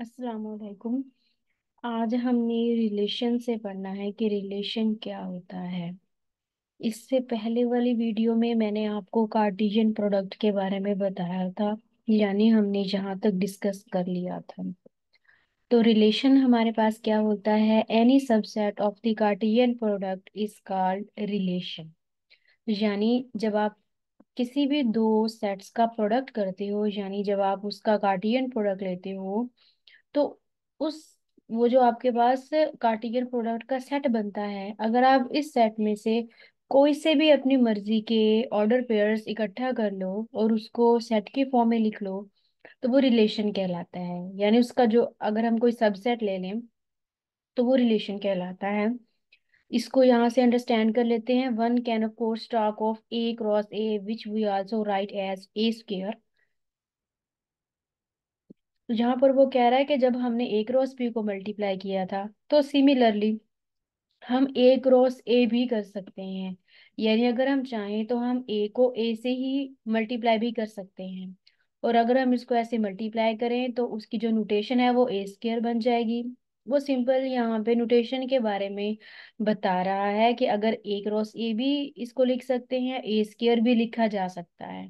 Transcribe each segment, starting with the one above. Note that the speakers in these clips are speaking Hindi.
अस्सलाम आज हमने रिलेशन से पढ़ना है कि रिलेशन क्या होता है इससे पहले वाली वीडियो में मैंने आपको कार्टिजन प्रोडक्ट के बारे में बताया था यानी हमने जहाँ तक डिस्कस कर लिया था तो रिलेशन हमारे पास क्या होता है any subset of the Cartesian product is called relation यानी जब आप किसी भी दो सेट्स का प्रोडक्ट करते हो यानी जब आप उसका कार्टियन प्रोडक्ट लेते हो तो उस वो जो आपके पास कार्टिगन प्रोडक्ट का सेट बनता है अगर आप इस सेट में से कोई से भी अपनी मर्जी के ऑर्डर पेयर्स इकट्ठा कर लो और उसको सेट के फॉर्म में लिख लो तो वो रिलेशन कहलाता है यानी उसका जो अगर हम कोई सबसेट ले लें तो वो रिलेशन कहलाता है इसको यहाँ से अंडरस्टैंड कर लेते हैं one can of course talk of A cross A which we also write as A square तो यहाँ पर वो कह रहा है कि जब हमने ए क्रॉस बी को मल्टीप्लाई किया था तो सिमिलरली हम ए क्रॉस ए भी कर सकते हैं यानी अगर हम चाहें तो हम ए को ए से ही मल्टीप्लाई भी कर सकते हैं और अगर हम इसको ऐसे मल्टीप्लाई करें तो उसकी जो नोटेशन है वो ए स्केयर बन जाएगी वो सिंपल यहाँ पे नोटेशन के बारे में बता रहा है कि अगर ए क्रॉस ए भी इसको लिख सकते हैं ए स्केयर भी लिखा जा सकता है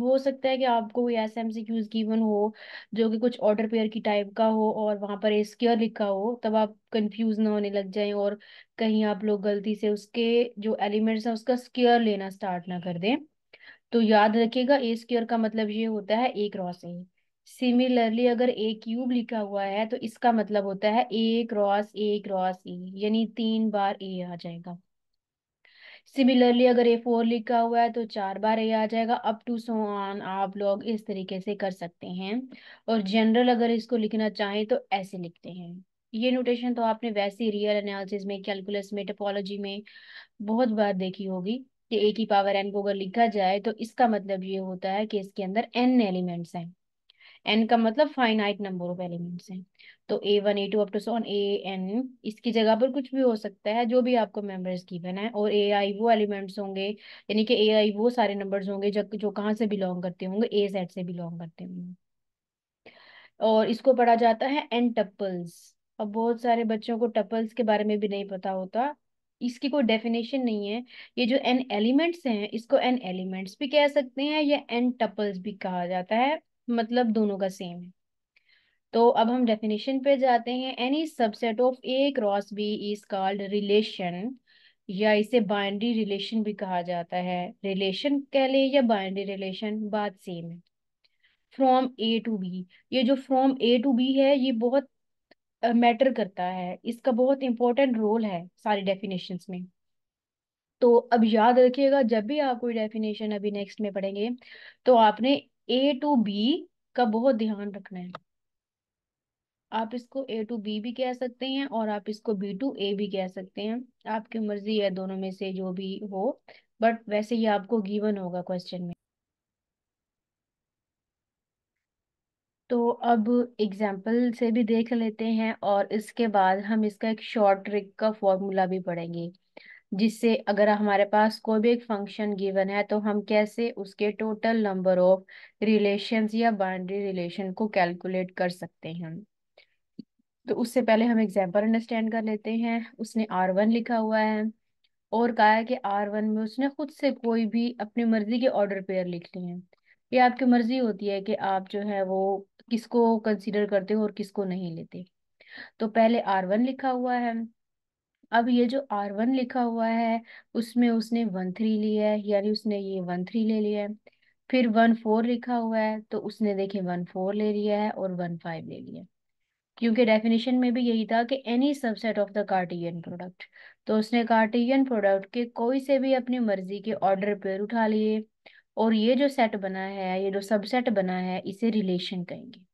हो सकता है कि आपको कोई ऐसा एमसीक्यूज गिवन हो जो कि कुछ ऑर्डर पेयर की टाइप का हो और वहां पर एसक्यूआर लिखा हो तब आप कंफ्यूज ना होने लग जाएं और कहीं आप लोग गलती से उसके जो एलिमेंट्स हैं उसका स्क्यूअर लेना स्टार्ट ना कर दें तो याद रखिएगा ए स्क्यूअर का मतलब ये होता है ए क्रॉस सिमिलरली अगर ए क्यूब लिखा हुआ है तो इसका मतलब होता है ए क्रॉस ए क्रॉस ई यानी तीन बार ए आ जाएगा सिमिलरली अगर ए फोर लिखा हुआ है तो चार बार ए आ जाएगा अप टू सो ऑन आप लोग इस तरीके से कर सकते हैं और जनरल अगर इसको लिखना चाहें तो ऐसे लिखते हैं ये नोटेशन तो आपने वैसे रियल एनालिसिस में कैलकुलस में टोपोलॉजी में बहुत बार देखी होगी कि ए की पावर एन को अगर लिखा जाए तो इसका मतलब ये होता है कि इसके अंदर एन एलिमेंट्स हैं एन का मतलब फाइनाइट नंबर ऑफ एलिमेंट्स हैं तो A one A two up so on A n इसकी जगह पर कुछ भी हो सकता है जो भी आपको मेंबर्स गिवन है और ए आई वो एलिमेंट्स होंगे यानी कि ए आई वो सारे नंबर्स होंगे जो जो कहाँ से बिलोंग करते होंगे ए सेट से बिलोंग करते होंगे और इसको पढ़ा जाता है एन टपल्स अब बहुत सारे बच्चों को टपल्स के बारे में भी नहीं पता होता इसकी कोई डेफिनेशन नहीं है ये जो एन एलिमेंट्स हैं इसको एन एलिमेंट्स भी कह सकते हैं या एन टपल्स भी कहा जाता है मतलब दोनों का सेम है तो अब हम डेफिनेशन पे जाते हैं any subset of A cross B is called relation या इसे बाइंड्री रिलेशन भी कहा जाता है रिलेशन कह लें या बाइंड्री रिलेशन बात सेम है फ्रॉम ए टू बी ये जो फ्रॉम ए टू बी है ये बहुत मैटर uh, करता है इसका बहुत इंपॉर्टेंट रोल है सारी डेफिनेशन में तो अब याद रखिएगा जब भी आप कोई डेफिनेशन अभी नेक्स्ट में पढ़ेंगे तो आपने ए टू बी का बहुत ध्यान रखना है आप इसको ए टू बी भी कह सकते हैं और आप इसको बी टू ए भी कह सकते हैं आपकी मर्जी है दोनों में से जो भी हो बट वैसे ही आपको गिवन होगा क्वेश्चन में तो अब एग्जाम्पल से भी देख लेते हैं और इसके बाद हम इसका एक शॉर्ट ट्रिक का फॉर्मूला भी पढ़ेंगे जिससे अगर हमारे पास कोई भी एक फंक्शन गिवन है तो हम कैसे उसके टोटल नंबर ऑफ रिलेशंस या बाउंड्री रिलेशन को कैलकुलेट कर सकते हैं तो उससे पहले हम एग्जाम्पल अंडरस्टैंड कर लेते हैं उसने आर वन लिखा हुआ है और कहा है कि आर वन में उसने खुद से कोई भी अपनी मर्जी के ऑर्डर पेयर लिखने हैं ये आपकी मर्जी होती है कि आप जो है वो किसको कंसिडर करते हो और किसको नहीं लेते तो पहले आर वन लिखा हुआ है अब ये जो आर वन लिखा हुआ है उसमें उसने वन थ्री लिया है यानी उसने ये वन थ्री ले लिया है फिर वन फोर लिखा हुआ है तो उसने देखे वन फोर ले लिया है और वन फाइव ले लिया क्योंकि डेफिनेशन में भी यही था कि any subset of the Cartesian product तो उसने कार्टियन प्रोडक्ट के कोई से भी अपनी मर्जी के ऑर्डर पेयर उठा लिए और ये जो सेट बना है ये जो सबसेट बना है इसे रिलेशन कहेंगे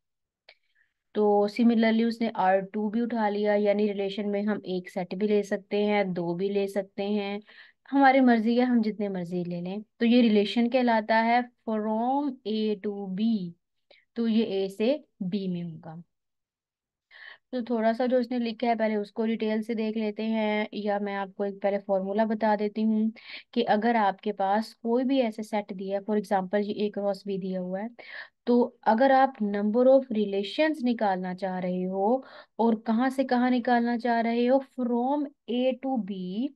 तो सिमिलरली उसने आर टू भी उठा लिया यानी रिलेशन में हम एक सेट भी ले सकते हैं दो भी ले सकते हैं हमारी मर्जी है हम जितने मर्जी ले लें तो ये रिलेशन कहलाता है फ्रॉम ए टू बी तो ये ए से बी में होगा तो थोड़ा सा जो इसने लिखा है पहले उसको डिटेल से देख लेते हैं या मैं आपको एक पहले फॉर्मूला बता देती हूँ कि अगर आपके पास कोई भी ऐसे सेट दिया है फॉर एग्जांपल ये एक रॉस भी दिया हुआ है तो अगर आप नंबर ऑफ रिलेशंस निकालना चाह रहे हो और कहाँ से कहाँ निकालना चाह रहे हो फ्रॉम ए टू बी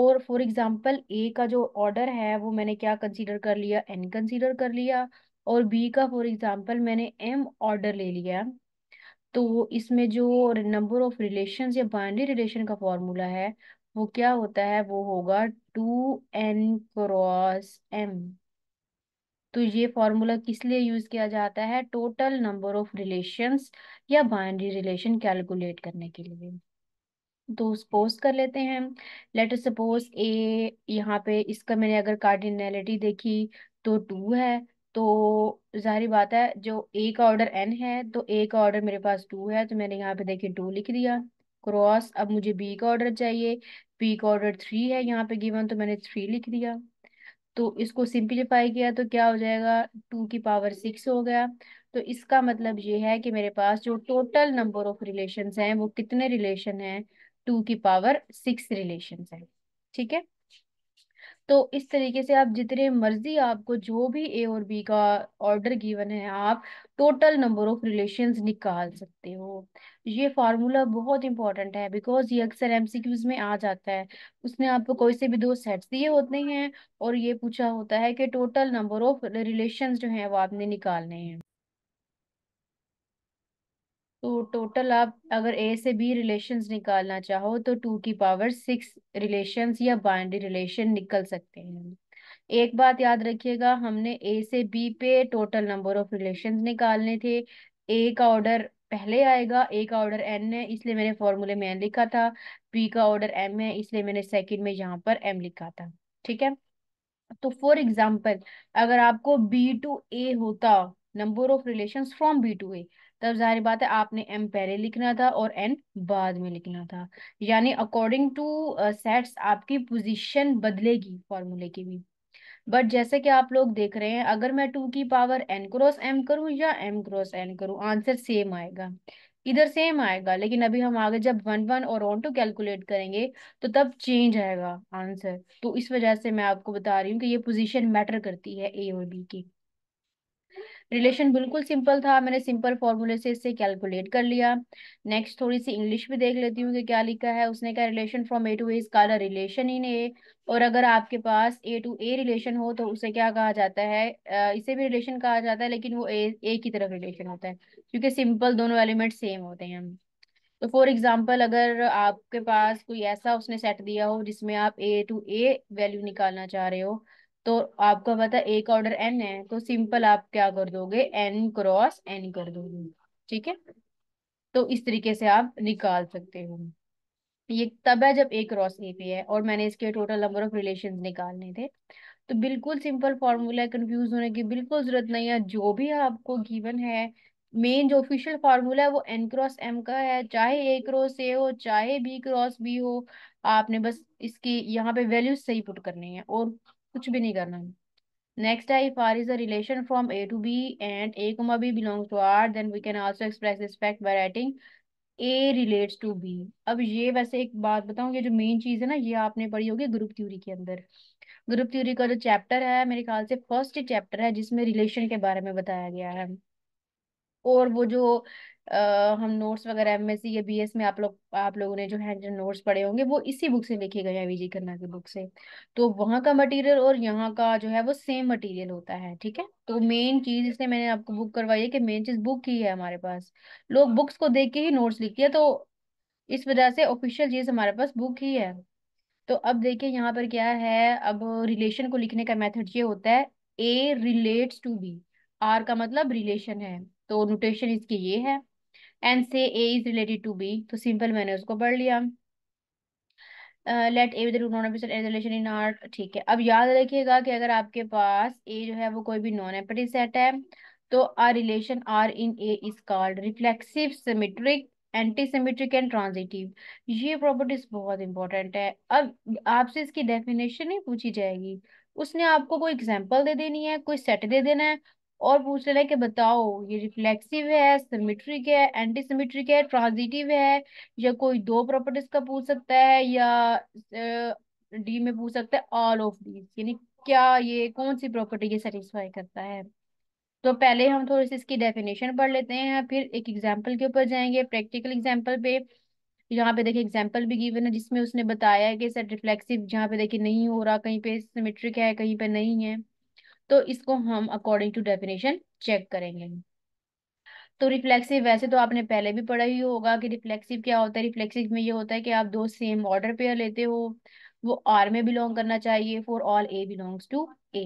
और फॉर एग्जाम्पल ए का जो ऑर्डर है वो मैंने क्या कंसिडर कर लिया एन कंसिडर कर लिया और बी का फॉर एग्जाम्पल मैंने एम ऑर्डर ले लिया तो इसमें जो नंबर ऑफ रिलेशन या बाइंड्री रिलेशन का फॉर्मूला है वो क्या होता है वो होगा टू एन क्रॉस एम तो ये फॉर्मूला किस लिए यूज किया जाता है टोटल नंबर ऑफ रिलेशंस या बाइनरी रिलेशन कैलकुलेट करने के लिए तो सपोज कर लेते हैं लेट सपोज ए यहाँ पे इसका मैंने अगर कार्डिनलिटी देखी तो टू है तो जाहिर बात है जो ए का ऑर्डर एन है तो ए का ऑर्डर मेरे पास टू है तो मैंने यहाँ पे देखिए टू लिख दिया क्रॉस अब मुझे बी का ऑर्डर चाहिए बी का ऑर्डर थ्री है यहाँ पे गिवन तो मैंने थ्री लिख दिया तो इसको सिंपलीफाई किया तो क्या हो जाएगा टू की पावर सिक्स हो गया तो इसका मतलब ये है कि मेरे पास जो टोटल नंबर ऑफ रिलेशन हैं वो कितने रिलेशन हैं टू की पावर सिक्स रिलेशन हैं ठीक है तो इस तरीके से आप जितने मर्जी आपको जो भी ए और बी का ऑर्डर गिवन है आप टोटल नंबर ऑफ रिलेशंस निकाल सकते हो ये फार्मूला बहुत इंपॉर्टेंट है बिकॉज ये अक्सर एमसीक्यूज में आ जाता है उसने आपको कोई से भी दो सेट्स दिए होते हैं और ये पूछा होता है कि टोटल नंबर ऑफ रिलेशन जो है वो आपने निकालने हैं तो टोटल आप अगर ए से बी रिलेशंस निकालना चाहो तो टू की पावर सिक्स रिलेशंस या बाइनरी रिलेशन निकल सकते हैं एक बात याद रखिएगा हमने ए से बी पे टोटल नंबर ऑफ रिलेशंस निकालने थे ए का ऑर्डर पहले आएगा ए का ऑर्डर एन है इसलिए मैंने फॉर्मूले में एन लिखा था बी का ऑर्डर एम है इसलिए मैंने सेकंड में यहाँ पर एम लिखा था ठीक है तो फॉर एग्जाम्पल अगर आपको बी टू ए होता number of relation from B to A तब जाहिर बात है आपने एम पहले लिखना था और एन बाद में लिखना था यानी अकॉर्डिंग टू सेट्स आपकी पोजीशन बदलेगी फॉर्मूले की भी बट जैसे कि आप लोग देख रहे हैं अगर मैं टू की पावर एन क्रॉस एम करूं या एम क्रॉस एन करूं आंसर सेम आएगा इधर सेम आएगा लेकिन अभी हम आगे जब वन वन और ऑन टू कैलकुलेट करेंगे तो तब चेंज आएगा आंसर तो इस वजह से मैं आपको बता रही हूँ कि ये पोजीशन मैटर करती है ए और बी की रिलेशन बिल्कुल सिंपल था मैंने सिंपल फॉर्मूले से इसे कैलकुलेट कर लिया नेक्स्ट थोड़ी सी इंग्लिश भी देख लेती हूँ कि क्या लिखा है उसने कहा relation from A to A is called a relation in A और अगर आपके पास ए टू ए रिलेशन हो तो उसे क्या कहा जाता है इसे भी रिलेशन कहा जाता है लेकिन वो ए ए की तरफ रिलेशन होता है क्योंकि सिंपल दोनों एलिमेंट सेम होते हैं तो फॉर एग्जाम्पल अगर आपके पास कोई ऐसा उसने सेट दिया हो जिसमें आप ए टू ए वैल्यू निकालना चाह रहे हो तो आपका पता ए का ऑर्डर एन है तो सिंपल आप क्या कर दोगे एन क्रॉस एन कर दोगे ठीक है तो इस तरीके से आप निकाल सकते हो ये तब है जब ए क्रॉस ए पे है और मैंने इसके टोटल नंबर ऑफ रिलेशन निकालने थे तो बिल्कुल सिंपल फार्मूला है कंफ्यूज होने की बिल्कुल जरूरत नहीं है जो भी आपको गिवन है मेन जो ऑफिशियल फार्मूला है वो एन क्रॉस एम का है चाहे ए क्रॉस ए हो चाहे बी क्रॉस बी हो आपने बस इसकी यहाँ पे वैल्यूज सही पुट करनी है और कुछ भी नहीं करना है Next है if R is a relation from A to B and A comma B belongs to R then we can also express this fact by writing A relates to B. अब ये वैसे एक बात बताऊँ ये जो मेन चीज है ना ये आपने पढ़ी होगी ग्रुप थ्योरी के अंदर ग्रुप थ्योरी का जो चैप्टर है मेरे ख्याल से फर्स्ट चैप्टर है जिसमें रिलेशन के बारे में बताया गया है और वो जो हम नोट्स वगैरह एम एस या बी एस में आप लोग आप लोगों ने जो हैंड नोट्स पढ़े होंगे वो इसी बुक से लिखे गए हैं विजय खन्ना की बुक से तो वहाँ का मटेरियल और यहाँ का जो है वो सेम मटेरियल होता है ठीक है तो मेन चीज इसलिए मैंने आपको बुक करवाई है कि मेन चीज बुक ही है हमारे पास लोग बुक्स को देख के ही नोट्स लिखते हैं तो इस वजह से ऑफिशियल चीज हमारे पास बुक ही है तो अब देखिए यहाँ पर क्या है अब रिलेशन को लिखने का मेथड ये होता है A relates to B R का मतलब रिलेशन है तो नोटेशन इसकी ये है एंड से A is related to B तो सिंपल मैंने उसको पढ़ लिया let A with non empty relation in R ठीक है अब याद रखिएगा कि अगर आपके पास ए जो है वो कोई भी नॉन एम्पटी सेट है तो R relation R in A is called reflexive symmetric anti symmetric and transitive ये प्रॉपर्टीज बहुत इंपॉर्टेंट है अब आपसे इसकी डेफिनेशन ही पूछी जाएगी उसने आपको कोई एग्जाम्पल दे देनी है कोई सेट दे देना है और पूछ लेना कि बताओ ये रिफ्लेक्सिव है सिमेट्रिक है एंटी सिमेट्रिक है ट्रांजिटिव है या कोई दो प्रॉपर्टीज का पूछ सकता है या डी में पूछ सकता है ऑल ऑफ दीज यानी क्या ये कौन सी प्रॉपर्टी ये सेटिस्फाई करता है तो पहले हम थोड़ी सी इसकी डेफिनेशन पढ़ लेते हैं फिर एक एग्जाम्पल के ऊपर जाएंगे प्रैक्टिकल एग्जाम्पल पे यहाँ पे देखिए एग्जाम्पल भी गिवन है जिसमें उसने बताया है कि सर रिफ्लेक्सिव जहाँ पे देखिए नहीं हो रहा कहीं पे सिमेट्रिक है कहीं पे नहीं है तो इसको हम अकॉर्डिंग टू डेफिनेशन चेक करेंगे तो रिफ्लेक्सिव वैसे तो आपने पहले भी पढ़ा ही होगा कि रिफ्लेक्सिव क्या होता है रिफ्लेक्सिव में ये होता है कि आप दो सेम ऑर्डर पेयर लेते हो वो आर में बिलोंग करना चाहिए for all A belongs to A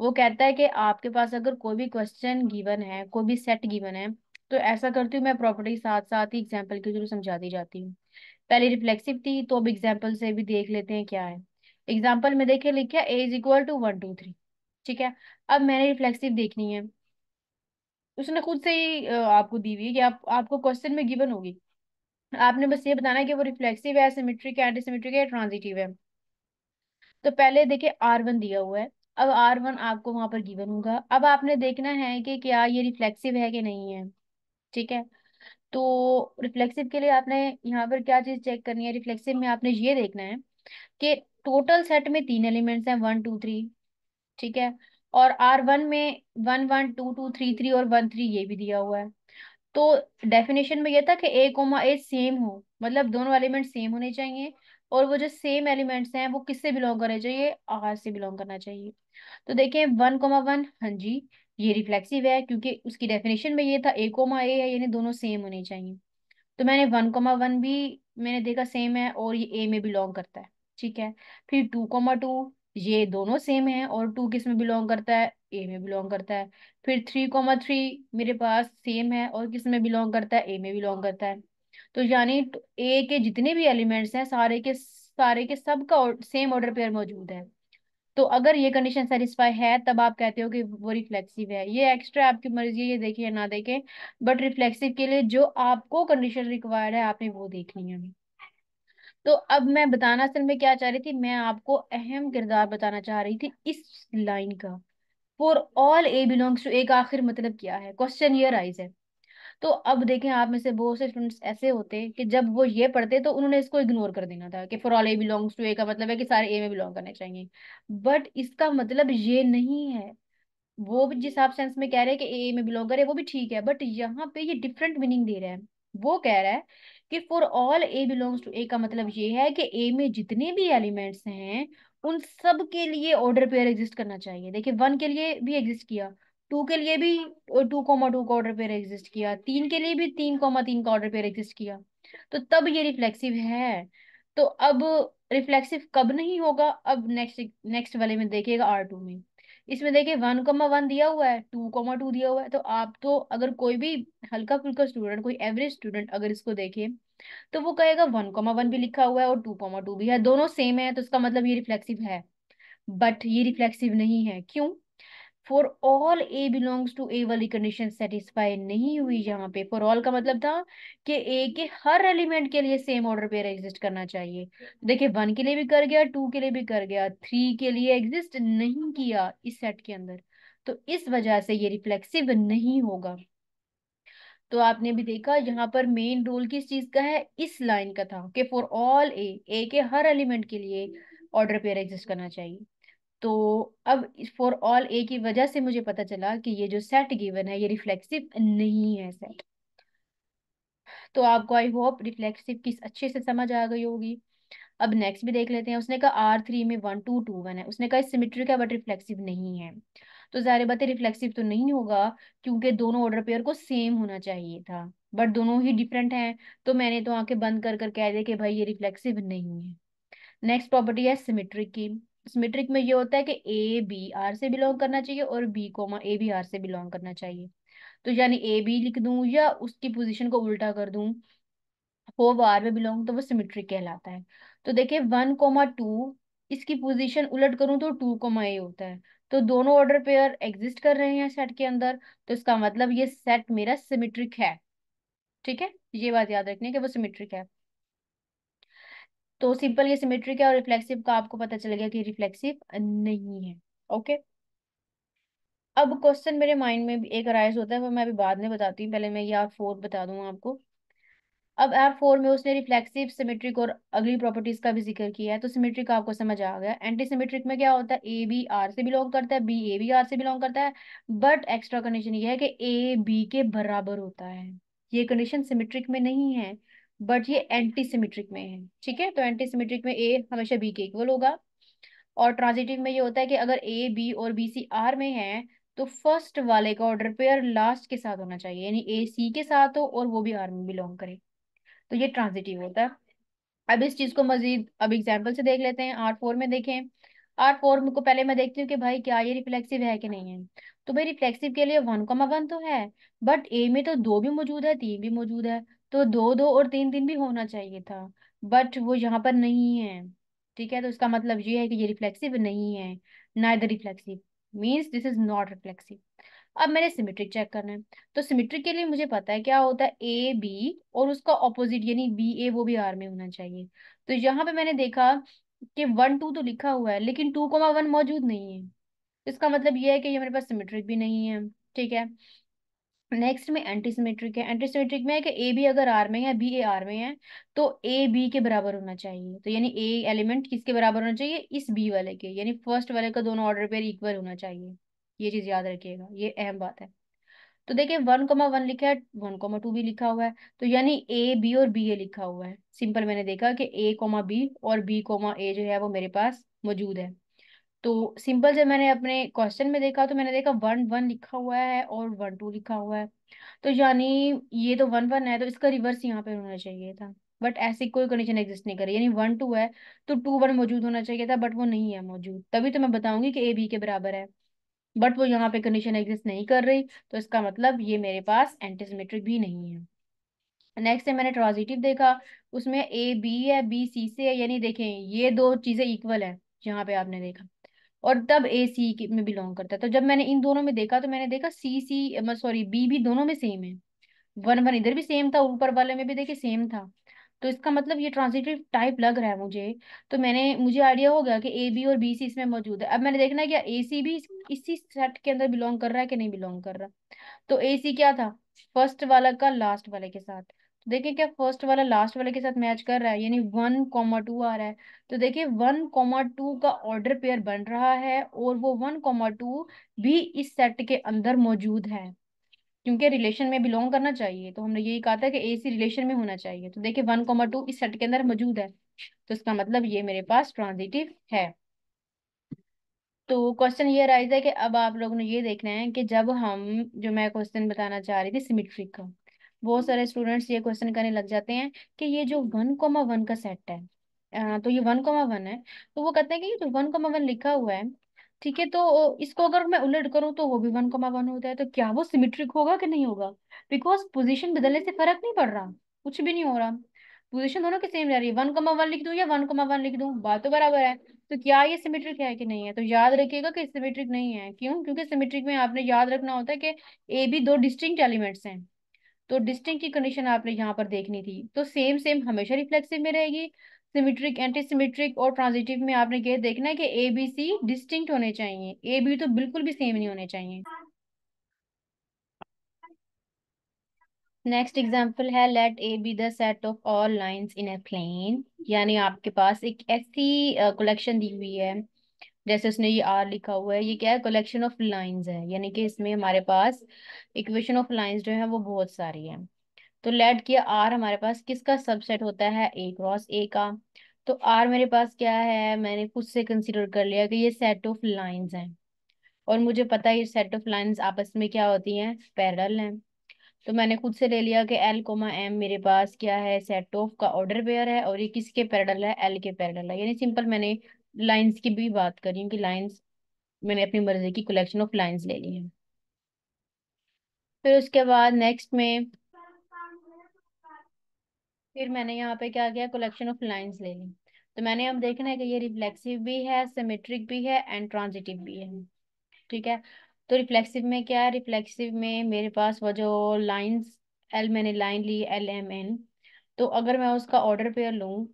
वो कहता है कि आपके पास अगर कोई भी क्वेश्चन गिवन है कोई भी सेट गिवन है तो ऐसा करती हूँ मैं प्रॉपर्टी साथ साथ ही एग्जाम्पल के थ्रू समझाती जाती हूँ पहले रिफ्लेक्सिव थी तो अब एग्जाम्पल से भी देख लेते हैं क्या है एग्जाम्पल में देखे लिखा A is equal to one two three ठीक है अब मैंने रिफ्लेक्सिव देखनी है उसने खुद से ही आपको दी हुई है कि आप आपको क्वेश्चन में गिवन होगी आपने बस ये बताना है कि वो रिफ्लेक्सिव है सिमेट्रिक है एंटीसिमेट्रिक है ट्रांजिटिव है तो पहले देखिए आर वन दिया हुआ है अब आर वन आपको वहां पर गिवन होगा अब आपने देखना है कि क्या ये रिफ्लेक्सिव है कि नहीं है ठीक है तो रिफ्लेक्सिव के लिए आपने यहाँ पर क्या चीज चेक करनी है रिफ्लेक्सिव में आपने ये देखना है कि टोटल सेट में तीन एलिमेंट्स हैं वन टू थ्री ठीक है और आर वन में one one two two three three और वन थ्री ये भी दिया हुआ है तो डेफिनेशन में ये था कि ए कोमा ए सेम हो मतलब दोनों एलिमेंट सेम होने चाहिए और वो जो सेम एलिमेंट्स हैं वो किससे बिलोंग करने चाहिए आर से बिलोंग करना चाहिए तो देखें वन कोमा वन हाँ जी ये रिफ्लेक्सिव है क्योंकि उसकी डेफिनेशन में ये था ए कोमा ए है यानी दोनों सेम होने चाहिए तो मैंने वन कोमा वन भी मैंने देखा सेम है और ये ए में बिलोंग करता है ठीक है फिर टू कोमा टू ये दोनों सेम है और टू किस में बिलोंग करता है ए में बिलोंग करता है फिर थ्री कॉमा थ्री मेरे पास सेम है और किस में बिलोंग करता है ए में बिलोंग करता है तो यानी ए के जितने भी एलिमेंट्स हैं सारे के सारे के सब का और, सेम ऑर्डर पेयर मौजूद है तो अगर ये कंडीशन सेटिस्फाई है तब आप कहते हो कि वो रिफ्लेक्सिव है ये एक्स्ट्रा आपकी मर्जी है ये देखें ना देखें बट रिफ्लेक्सिव के लिए जो आपको कंडीशन रिक्वायर्ड है आपने वो देखनी है तो अब मैं बताना असल में क्या चाह रही थी मैं आपको अहम किरदार बताना चाह रही थी इस लाइन का for all A belongs to A का आखिर मतलब क्या है क्वेश्चन ये राइज है तो अब देखें आप में से बहुत से स्टूडेंट्स ऐसे होते कि जब वो ये पढ़ते तो उन्होंने इसको इग्नोर कर देना था कि for all A belongs to A का मतलब है कि सारे ए में बिलोंग करने चाहिए बट इसका मतलब ये नहीं है वो जिस आप सेंस में कह रहे हैं कि ए में बिलोंग करे वो भी ठीक है बट यहाँ पे ये डिफरेंट मीनिंग दे रहा है वो कह रहा है कि for all A belongs to A का मतलब ये है कि ए में जितने भी एलिमेंट्स हैं उन सब के लिए ऑर्डर पेयर एग्जिस्ट करना चाहिए देखिए वन के लिए भी एग्जिस्ट किया टू के लिए भी टू कॉमा टू का ऑर्डर पेयर एग्जिस्ट किया तीन के लिए भी तीन कॉमा तीन का ऑर्डर पेयर एग्जिस्ट किया तो तब ये रिफ्लेक्सिव है तो अब रिफ्लेक्सिव कब नहीं होगा अब नेक्स्ट नेक्स्ट वाले में देखिएगा आर टू में इसमें देखिए वन कोमा वन दिया हुआ है टू कोमा टू दिया हुआ है तो आप तो अगर कोई भी हल्का फुल्का स्टूडेंट कोई एवरेज स्टूडेंट अगर इसको देखे तो वो कहेगा वन कोमा वन भी लिखा हुआ है और टू कॉमा टू भी है दोनों सेम है तो इसका मतलब ये रिफ्लेक्सिव है बट ये रिफ्लेक्सिव नहीं है क्यों for all A belongs to A वाली कंडीशन सेटिस्फाई नहीं हुई यहाँ पे फॉर ऑल का मतलब था कि ए के हर एलिमेंट के लिए सेम ऑर्डर पेयर एग्जिस्ट करना चाहिए देखिए वन के लिए भी कर गया टू के लिए भी कर गया थ्री के लिए एग्जिस्ट नहीं किया इस सेट के अंदर तो इस वजह से ये रिफ्लेक्सिव नहीं होगा तो आपने भी देखा यहाँ पर मेन रोल किस चीज का है इस लाइन का था कि फॉर ऑल ए ए के हर एलिमेंट के लिए ऑर्डर पेयर एग्जिस्ट करना चाहिए तो अब फॉर ऑल ए की वजह से मुझे पता चला कि ये जो सेट गिवन है ये रिफ्लेक्सिव नहीं है सेट तो आपको आई होप रिफ्लेक्सिव किस अच्छे से समझ आ गई होगी अब नेक्स्ट भी देख लेते हैं उसने कहा आर थ्री में वन टू टू वन है उसने कहा सिमेट्रिक है बट रिफ्लेक्सिव नहीं है तो जाहिर बात है रिफ्लेक्सिव तो नहीं होगा क्योंकि दोनों ऑर्डर पेयर को सेम होना चाहिए था बट दोनों ही डिफरेंट हैं तो मैंने तो आंखें बंद कर कर कह दिया कि भाई ये रिफ्लेक्सिव नहीं है नेक्स्ट प्रॉपर्टी है सिमेट्रिक की सिमेट्रिक में ये होता है कि ए बी आर से बिलोंग करना चाहिए और B comma A B R से बिलोंग करना चाहिए तो यानी ए बी लिख दूं या उसकी पोजीशन को उल्टा कर दूं हो वो आर में बिलोंग तो वो सिमेट्रिक कहलाता है तो देखिए वन कोमा टू इसकी पोजीशन उलट करूं तो टू कोमा ए होता है तो दोनों ऑर्डर पेयर एग्जिस्ट कर रहे हैं सेट के अंदर तो इसका मतलब ये सेट मेरा सिमेट्रिक है ठीक है ये बात याद रखनी है कि वो सिमेट्रिक है तो सिंपल ये सिमेट्रिक है और रिफ्लेक्सिव का आपको पता चल गया कि रिफ्लेक्सिव नहीं है ओके अब क्वेश्चन मेरे माइंड में एक अराइज होता है वो मैं अभी बाद में बताती हूँ पहले मैं ये आर फोर बता दूंगा आपको अब आर फोर में उसने रिफ्लेक्सिव सिमेट्रिक और अगली प्रॉपर्टीज का भी जिक्र किया है तो सिमेट्रिक आपको समझ आ गया एंटी सिमेट्रिक में क्या होता है ए बी आर से बिलोंग करता है बी ए बी आर से बिलोंग करता है बट एक्स्ट्रा कंडीशन ये है कि ए बी के बराबर होता है ये कंडीशन सिमेट्रिक में नहीं है बट ये एंटीसीमेट्रिक में है ठीक है तो एंटीसीमेट्रिक में ए हमेशा बी के इक्वल होगा और ट्रांजिटिव में ये होता है कि अगर ए बी और बी सी आर में है तो फर्स्ट वाले का ऑर्डर पेयर लास्ट के साथ होना चाहिए यानी ए सी के साथ हो और वो भी आर में बिलोंग करे तो ये ट्रांजिटिव होता है अब इस चीज को मजीद अब एग्जाम्पल से देख लेते हैं आर फोर में देखें आर फोर को पहले मैं देखती हूँ कि भाई क्या ये रिफ्लेक्सिव है कि नहीं है तो भाई रिफ्लेक्सिव के लिए वन कॉमा वन तो है बट ए में तो दो भी मौजूद है तीन भी मौजूद है तो दो दो और तीन तीन भी होना चाहिए था बट वो यहाँ पर नहीं है ठीक है तो इसका मतलब ये है कि ये रिफ्लेक्सिव नहीं है neither reflexive means this is not reflexive अब मैंने सिमेट्रिक चेक करना है तो सिमेट्रिक के लिए मुझे पता है क्या होता है ए बी और उसका ऑपोजिट यानी बी ए वो भी आर में होना चाहिए तो यहाँ पे मैंने देखा कि वन टू तो लिखा हुआ है लेकिन टू कोमा वन मौजूद नहीं है इसका मतलब ये है कि ये मेरे पास सिमेट्रिक भी नहीं है ठीक है नेक्स्ट में एंटीसीमेट्रिक है एंटीसीमेट्रिक में है कि ए बी अगर आर में है बी ए आर में है तो ए बी के बराबर होना चाहिए तो यानी ए एलिमेंट किसके बराबर होना चाहिए इस बी वाले के यानी फर्स्ट वाले का दोनों ऑर्डर पेयर इक्वल होना चाहिए ये चीज याद रखिएगा ये अहम बात है तो देखिये वन कोमा वन लिखा है वन कोमा टू भी लिखा हुआ है तो यानी ए बी और बी ए लिखा हुआ है सिंपल मैंने देखा कि ए कोमा बी और बी कोमा ए जो है वो मेरे पास मौजूद है तो सिंपल जब मैंने अपने क्वेश्चन में देखा तो मैंने देखा वन वन लिखा हुआ है और वन टू लिखा हुआ है तो यानी ये तो वन वन है तो इसका रिवर्स यहाँ पे होना चाहिए था बट ऐसी कोई कंडीशन एग्जिस्ट नहीं करी यानी वन टू है तो टू वन मौजूद होना चाहिए था बट वो नहीं है मौजूद तभी तो मैं बताऊंगी कि ए बी के बराबर है बट वो यहाँ पे कंडीशन एग्जिस्ट नहीं कर रही तो इसका मतलब ये मेरे पास एंटीसीमेट्रिक भी नहीं है नेक्स्ट है मैंने ट्रांजिटिव देखा उसमें ए बी है बी सी से है यानी देखें ये दो चीजें इक्वल है यहाँ पे आपने देखा और तब ए सी में बिलोंग करता है तो जब मैंने इन दोनों में देखा तो मैंने देखा सी सी सॉरी बी भी दोनों में सेम है वन वन इधर भी सेम था ऊपर वाले में भी देखे सेम था तो इसका मतलब ये ट्रांसिटिव टाइप लग रहा है मुझे तो मैंने मुझे आइडिया हो गया कि ए बी और बी सी इसमें मौजूद है अब मैंने देखना है क्या ए सी भी इसी सेट के अंदर बिलोंग कर रहा है कि नहीं बिलोंग कर रहा तो ए सी क्या था फर्स्ट वाला का लास्ट वाले के साथ देखिए क्या फर्स्ट वाला लास्ट वाले के साथ मैच कर रहा है यानी वन कॉमा टू आ रहा है तो देखिए वन कॉमा टू का ऑर्डर पेयर बन रहा है और वो वन कॉमा टू भी इस सेट के अंदर मौजूद है क्योंकि रिलेशन में बिलोंग करना चाहिए तो हमने यही कहा था कि ए सी रिलेशन में होना चाहिए तो देखिए वन कॉमा टू इस सेट के अंदर मौजूद है तो इसका मतलब ये मेरे पास ट्रांजिटिव है तो क्वेश्चन ये राइज है कि अब आप लोगों ने ये देखना है कि जब हम जो मैं क्वेश्चन बताना चाह रही थी सिमिट्रिक का बहुत सारे स्टूडेंट्स ये क्वेश्चन करने लग जाते हैं कि ये जो वन कोमा वन का सेट है तो ये वन कोमा वन है तो वो कहते हैं कि जो वन कोमा वन लिखा हुआ है ठीक है तो इसको अगर मैं उलट करूं तो वो भी वन कोमा वन होता है तो क्या वो सिमेट्रिक होगा कि नहीं होगा बिकॉज पोजिशन बदलने से फर्क नहीं पड़ रहा कुछ भी नहीं हो रहा पोजिशन दोनों की सेम रह रही है वन कोमा वन लिख दू या वन कोमा वन लिख दू बात तो बराबर है तो क्या ये सिमेट्रिक है कि नहीं है तो याद रखिएगा कि सिमेट्रिक नहीं है क्यों क्योंकि सिमेट्रिक में आपने याद रखना होता है कि ए बी दो डिस्टिंक्ट एलिमेंट्स हैं तो डिस्टिंग की कंडीशन आपने यहाँ पर देखनी थी तो सेम सेम हमेशा रिफ्लेक्सिव में रहेगी सिमेट्रिक एंटी सिमेट्रिक और ट्रांजिटिव में आपने ये देखना है कि ए बी सी डिस्टिंक्ट होने चाहिए ए बी तो बिल्कुल भी सेम नहीं होने चाहिए नेक्स्ट एग्जाम्पल है let A B the set of all lines in a plane यानी आपके पास एक ऐसी कलेक्शन दी हुई है जैसे उसने ये आर लिखा हुआ है ये क्या है कलेक्शन ऑफ लाइंस है यानी कि इसमें हमारे पास इक्वेशन ऑफ लाइंस जो है वो बहुत सारी है तो लेट किया आर हमारे पास किसका सबसेट होता है ए क्रॉस ए का तो आर मेरे पास क्या है मैंने खुद से कंसिडर कर लिया कि ये सेट ऑफ लाइन्स है और मुझे पता है ये सेट ऑफ लाइन्स आपस में क्या होती हैं पैरल हैं तो मैंने खुद से ले लिया कि एल कोमा एम मेरे पास क्या है सेट ऑफ का ऑर्डर पेयर है और ये किसके पैरल है एल के पैरल है यानी सिंपल मैंने लाइंस की भी बात कर रही हूँ कि लाइंस मैंने अपनी मर्जी की कलेक्शन ऑफ लाइंस ले ली है फिर उसके बाद नेक्स्ट में फिर मैंने यहाँ पे क्या किया कलेक्शन ऑफ लाइंस ले ली तो मैंने अब देखना है कि ये रिफ्लेक्सिव भी है सिमेट्रिक भी है एंड ट्रांजिटिव भी है ठीक है तो रिफ्लेक्सिव में क्या है रिफ्लेक्सिव में मेरे पास वो जो लाइंस एल मैंने लाइन ली एल एम एन तो अगर मैं उसका ऑर्डर पेयर लूँ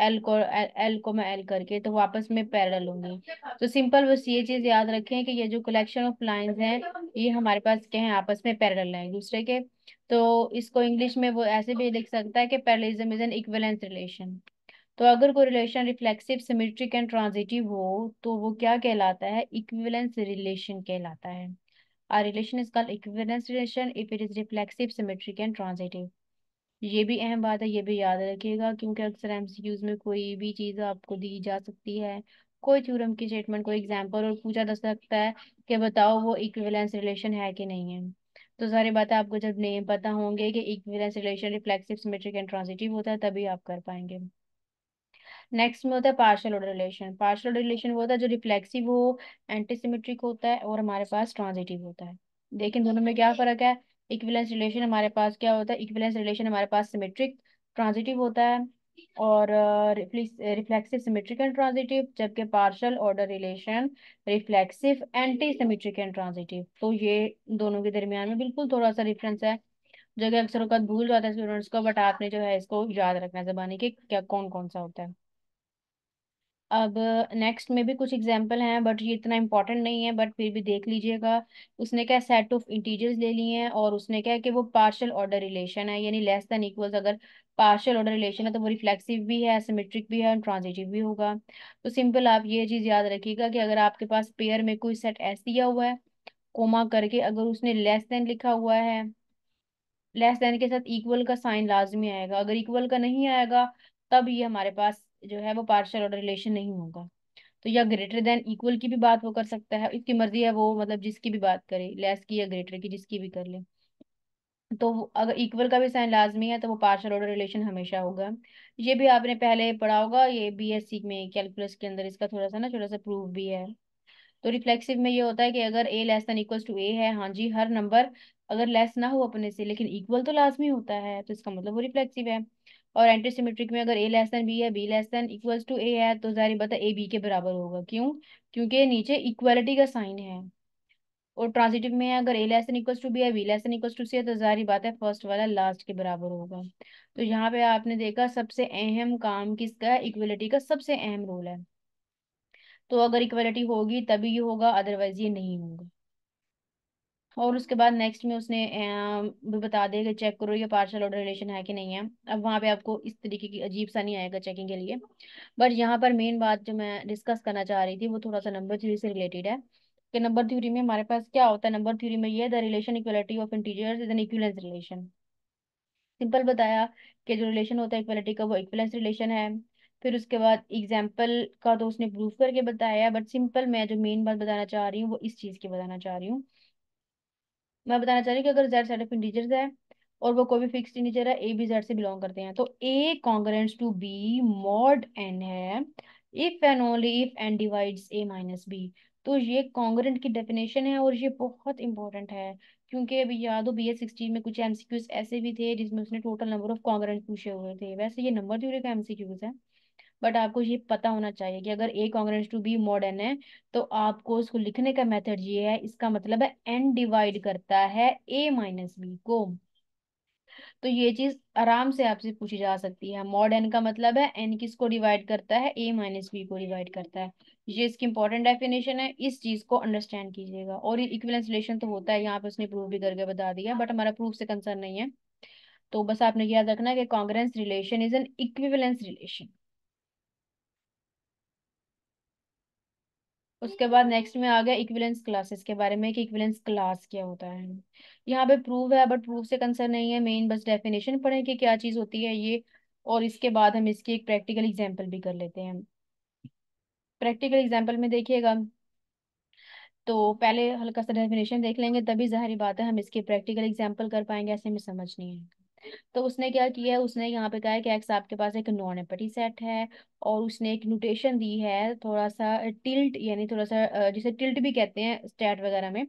एल को एल को मैं एल करके तो वापस में पैरल होंगी तो सिंपल बस ये चीज याद रखें कि ये जो कलेक्शन ऑफ लाइंस हैं ये हमारे पास क्या है आपस में पैरल हैं दूसरे के तो इसको इंग्लिश में वो ऐसे भी लिख सकता है कि parallelism is an equivalence relation तो अगर कोई relation reflexive symmetric and transitive हो तो वो क्या कहलाता है इक्विवेलेंस रिलेशन कहलाता है A relation is called equivalence relation if it is reflexive, symmetric and transitive. ये भी अहम बात है ये भी याद रखिएगा क्योंकि अक्सर एमसीक्यूज में कोई भी चीज़ आपको दी जा सकती है कोई थ्योरम की स्टेटमेंट कोई एग्जाम्पल और पूछा जा सकता है कि बताओ वो इक्विवेलेंस रिलेशन है कि नहीं है तो सारी बातें आपको जब नहीं पता होंगे कि equivalence relation reflexive symmetric and transitive होता है तभी आप कर पाएंगे नेक्स्ट में होता है partial order relation partial order relation वो होता है जो रिफ्लेक्सिव हो एंटीसिमेट्रिक होता है और हमारे पास ट्रांजिटिव होता है लेकिन दोनों में क्या फर्क है इक्विलेंस रिलेशन हमारे पास क्या होता है इक्विलेंस रिलेशन हमारे पास सिमेट्रिक ट्रांजिटिव होता है और रिफ्लेक्सिव सिमेट्रिक एंड ट्रांजिटिव जबकि partial order relation reflexive anti symmetric and transitive तो ये दोनों के दरमियान में बिल्कुल थोड़ा सा डिफरेंस है जगह अक्सर भूल जाता है स्टूडेंट्स को बट आपने जो है इसको याद रखना है जबानी के क्या कौन कौन सा होता है अब नेक्स्ट में भी कुछ एग्जाम्पल हैं बट ये इतना इम्पोर्टेंट नहीं है बट फिर भी देख लीजिएगा उसने क्या सेट ऑफ इंटीजर्स ले लिए हैं और उसने क्या है कि वो पार्शल ऑर्डर रिलेशन है यानी लेस देन इक्वल्स अगर पार्शल ऑर्डर रिलेशन है तो वो रिफ्लेक्सिव भी है सिमेट्रिक भी है और ट्रांजिटिव भी होगा तो सिंपल आप ये चीज़ याद रखिएगा कि अगर आपके पास पेयर में कोई सेट एस दिया हुआ है कोमा करके अगर उसने लेस देन लिखा हुआ है लेस देन के साथ इक्वल का साइन लाजमी आएगा अगर इक्वल का नहीं आएगा तब ये हमारे पास जो है वो पार्शल ऑर्डर रिलेशन नहीं होगा तो या ग्रेटर देन इक्वल की भी बात वो कर सकता है इसकी मर्जी है वो मतलब जिसकी भी बात करे लेस की या ग्रेटर की जिसकी भी कर ले तो अगर इक्वल का भी साइन लाजमी है तो वो पार्शल ऑर्डर रिलेशन हमेशा होगा ये भी आपने पहले पढ़ा होगा ये बीएससी में कैलकुलस के अंदर इसका थोड़ा सा ना छोटा सा प्रूफ भी है तो रिफ्लेक्सिव में ये होता है कि अगर A less than equal to A है हाँ जी हर नंबर अगर लेस ना हो अपने से लेकिन इक्वल तो लाजमी होता है तो इसका मतलब वो रिफ्लेक्सिव है और एंटीसीमेट्रिक में अगर ए लेस देन बी है B less than equals to A है तो जाहिर बात है ए बी के बराबर होगा क्यों क्योंकि नीचे इक्वालिटी का साइन है और ट्रांजिटिव में अगर A less than equals to B है B less than equals to C है तो जारी बात है फर्स्ट वाला लास्ट के बराबर होगा तो यहाँ पे आपने देखा सबसे अहम काम किसका है इक्वलिटी का सबसे अहम रोल है तो अगर इक्वलिटी होगी तभी ये होगा अदरवाइज ये नहीं होगा और उसके बाद नेक्स्ट में उसने भी बता दिया कि चेक करो ये पार्सल ऑर्डर रिलेशन है कि नहीं है अब वहाँ पे आपको इस तरीके की अजीब सा नहीं आएगा चेकिंग के लिए बट यहाँ पर मेन बात जो मैं डिस्कस करना चाह रही थी वो थोड़ा सा नंबर थ्योरी से रिलेटेड है कि नंबर थ्योरी में हमारे पास क्या होता है नंबर थ्योरी में ये the relation equality of integer is an equivalence relation simple बताया कि जो रिलेशन होता है इक्वलिटी का वो इक्वलेंस रिलेशन है फिर उसके बाद एग्जाम्पल का तो उसने प्रूफ करके बताया बट सिंपल मैं जो मेन बात बताना चाह रही हूँ वो इस चीज़ की बताना चाह रही हूँ मैं बताना चाह रही हूँ कि अगर जेड सेट ऑफ इंटीजर है और वो कोई भी फिक्स इंटीजर है ए बी जेड से बिलोंग करते हैं तो A congruence to B mod N है if and only if N divide A minus B तो ये कॉन्ग्रेंट की डेफिनेशन है और ये बहुत इंपॉर्टेंट है क्योंकि अभी याद हो बी एस सिक्सटीन में कुछ एमसीक्यूज ऐसे भी थे जिसमें उसने टोटल नंबर ऑफ कॉन्ग्रेंट पूछे हुए थे वैसे ये नंबर थ्योरी का एमसीक्यूज है बट आपको ये पता होना चाहिए कि अगर A congruence to B mod N है तो आपको उसको लिखने का मेथड ये है इसका मतलब है एन डिवाइड करता है ए माइनस बी को तो ये चीज आराम से आपसे पूछी जा सकती है मॉड एन का मतलब है एन किसको डिवाइड करता है ए माइनस बी को डिवाइड करता है ये इसकी इंपॉर्टेंट डेफिनेशन है इस चीज को अंडरस्टैंड कीजिएगा और ये इक्विवेलेंस रिलेशन तो होता है यहाँ पे उसने प्रूफ भी करके बता दिया बट हमारा प्रूफ से कंसर्न नहीं है तो बस आपने याद रखना है कि congruence relation is an equivalence relation उसके बाद नेक्स्ट में आ गया इक्विलेंस क्लासेस के बारे में कि इक्विलेंस क्लास क्या होता है यहाँ पे प्रूफ है बट प्रूफ से कंसर्न नहीं है मेन बस डेफिनेशन पढ़ें कि क्या चीज़ होती है ये और इसके बाद हम इसकी एक प्रैक्टिकल एग्जाम्पल भी कर लेते हैं प्रैक्टिकल एग्जाम्पल में देखिएगा तो पहले हल्का सा डेफिनेशन देख लेंगे तभी जाहिर बात है हम इसके प्रैक्टिकल एग्जाम्पल कर पाएंगे ऐसे में समझ नहीं आएगा तो उसने क्या किया उसने यहाँ पे कहा है कि एक्स आपके पास एक नॉन एम्पटी सेट है और उसने एक नोटेशन दी है थोड़ा सा टिल्ट यानी थोड़ा सा जिसे टिल्ट भी कहते हैं स्टैट वगैरह में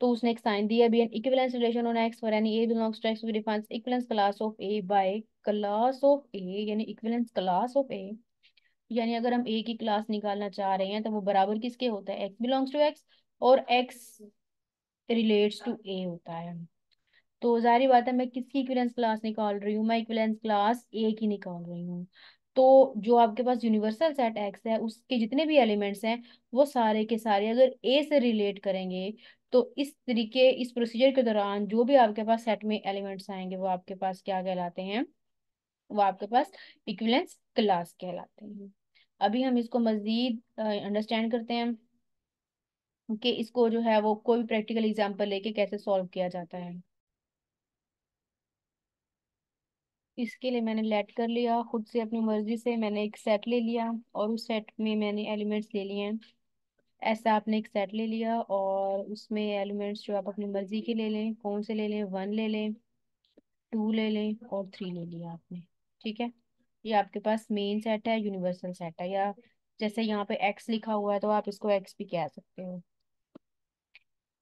तो उसने एक साइन दिया be an equivalence relation on X for any A belongs to X we defines equivalence class of A by class of A यानी इक्विवेलेंस क्लास ऑफ ए यानी अगर हम ए की क्लास निकालना चाह रहे हैं तो वो बराबर किसके होता है एक्स बिलोंग्स टू एक्स और एक्स रिलेट्स टू ए होता है तो जारी बात है मैं किसकी इक्विलेंस क्लास निकाल रही हूँ मैं इक्विलेंस क्लास ए की निकाल रही हूँ तो जो आपके पास यूनिवर्सल सेट एक्स है उसके जितने भी एलिमेंट्स हैं वो सारे के सारे अगर ए से रिलेट करेंगे तो इस तरीके इस प्रोसीजर के दौरान जो भी आपके पास सेट में एलिमेंट्स आएंगे वो आपके पास क्या कहलाते हैं वो आपके पास इक्विलेंस क्लास कहलाते हैं अभी हम इसको मजीद अंडरस्टैंड करते हैं कि इसको जो है वो कोई प्रैक्टिकल एग्जाम्पल लेके कैसे सॉल्व किया जाता है इसके लिए मैंने लेट कर लिया खुद से अपनी मर्जी से मैंने एक सेट ले लिया और उस सेट में मैंने एलिमेंट्स ले लिए हैं ऐसा आपने एक सेट ले लिया और उसमें एलिमेंट्स जो आप अपनी मर्जी के ले लें कौन से ले लें वन ले लें टू ले लें और थ्री ले लिया आपने ठीक है ये आपके पास मेन सेट है यूनिवर्सल सेट है या जैसे यहाँ पे एक्स लिखा हुआ है तो आप इसको एक्स भी कह सकते हो